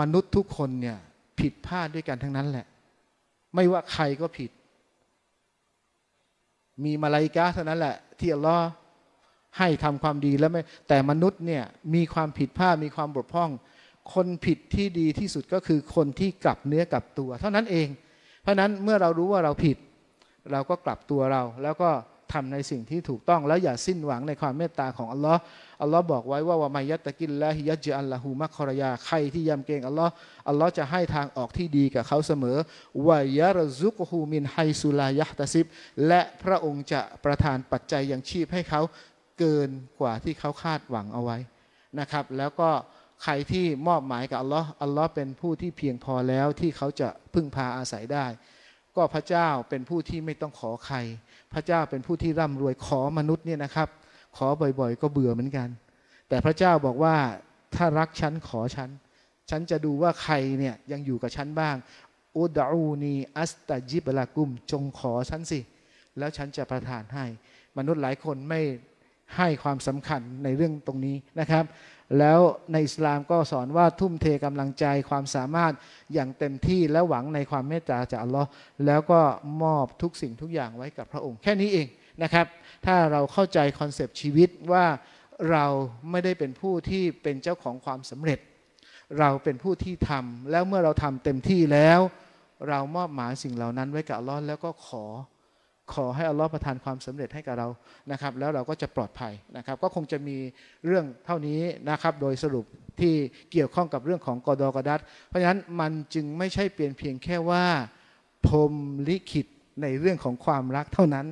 มนุษย์ทุกคนเนี่ยผิดพลาดด้วยกันทั้งนั้นแหละ ไม่ว่าใครก็ผิด มีมาลายกาเท่านั้นแหละที่อัลลอฮ์ให้ทำความดีแล้วไม่ แต่มนุษย์เนี่ยมีความผิดพลาดมีความบกพร่อง คนผิดที่ดีที่สุดก็คือคนที่กลับเนื้อกลับตัว เท่านั้นเอง เพราะนั้นเมื่อเรารู้ว่าเราผิด เราก็กลับตัวเราแล้วก็ทำในสิ่งที่ถูกต้อง แล้วอย่าสิ้นหวังในความเมตตาของอัลลอฮ์อัลลอฮ์บอกไว้ว่าวามายัตะกินและฮิยัจอัลลาหูมักครยา ใครที่ยำเกรงอัลลอฮ์อัลลอฮ์จะให้ทางออกที่ดีกับเขาเสมอวายารซุกฮูมินไฮซุลายะตะซิบ และพระองค์จะประทานปัจจัยยังชีพให้เขาเกินกว่าที่เขาคาดหวังเอาไว้นะครับ แล้วก็ใครที่มอบหมายกับอัลลอฮ์อัลลอฮ์เป็นผู้ที่เพียงพอแล้วที่เขาจะพึ่งพาอาศัยได้ ก็พระเจ้าเป็นผู้ที่ไม่ต้องขอใครพระเจ้าเป็นผู้ที่ร่ำรวยขอมนุษย์เนี่ยนะครับ ขอบ่อยๆ ก็เบื่อเหมือนกัน แต่พระเจ้าบอกว่าถ้ารักฉันขอฉัน ฉันจะดูว่าใครเนี่ยยังอยู่กับฉันบ้าง อุดอูนี อัสตจิบลากุม จงขอฉันสิ แล้วฉันจะประทานให้ มนุษย์หลายคนไม่ให้ความสำคัญในเรื่องตรงนี้นะครับแล้วในอิสลามก็สอนว่าทุ่มเทกำลังใจความสามารถอย่างเต็มที่และหวังในความเมตตาจากอัลลอฮ์แล้วก็มอบทุกสิ่งทุกอย่างไว้กับพระองค์แค่นี้เองนะครับ ถ้าเราเข้าใจคอนเซปต์ชีวิตว่าเราไม่ได้เป็นผู้ที่เป็นเจ้าของความสำเร็จ เราเป็นผู้ที่ทำ แล้วเมื่อเราทำเต็มที่แล้ว เรามอบหมายสิ่งเหล่านั้นไว้กับอัลลอฮ์แล้วก็ขอขอให้อัลลอฮ์ประทานความสำเร็จให้กับเรานะครับ แล้วเราก็จะปลอดภัยนะครับ ก็คงจะมีเรื่องเท่านี้นะครับ โดยสรุปที่เกี่ยวข้องกับเรื่องของกอดอกอดัตเพราะฉะนั้นมันจึงไม่ใช่เปลี่ยนเพียงแค่ว่าพรมลิขิตในเรื่องของความรักเท่านั้น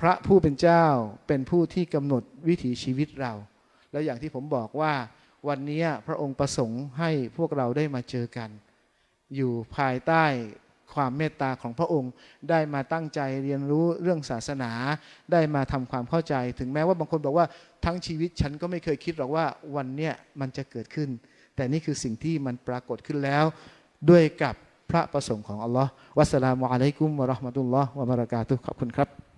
พระผู้เป็นเจ้าเป็นผู้ที่กำหนดวิถีชีวิตเรา แล้วอย่างที่ผมบอกว่า วันนี้พระองค์ประสงค์ให้พวกเราได้มาเจอกัน อยู่ภายใต้ความเมตตาของพระองค์ได้มาตั้งใจเรียนรู้เรื่องศาสนา ได้มาทำความเข้าใจถึงแม้ว่าบางคนบอกว่าทั้งชีวิตฉันก็ไม่เคยคิดหรอกว่าวันเนี้ยมันจะเกิดขึ้น แต่นี่คือสิ่งที่มันปรากฏขึ้นแล้วด้วยกับพระประสงค์ของอัลลอฮ์วัสสลามุอะลัยกุมวะราะห์มะตุลลอฮ์วะบะเราะกาตุขอบคุณครับ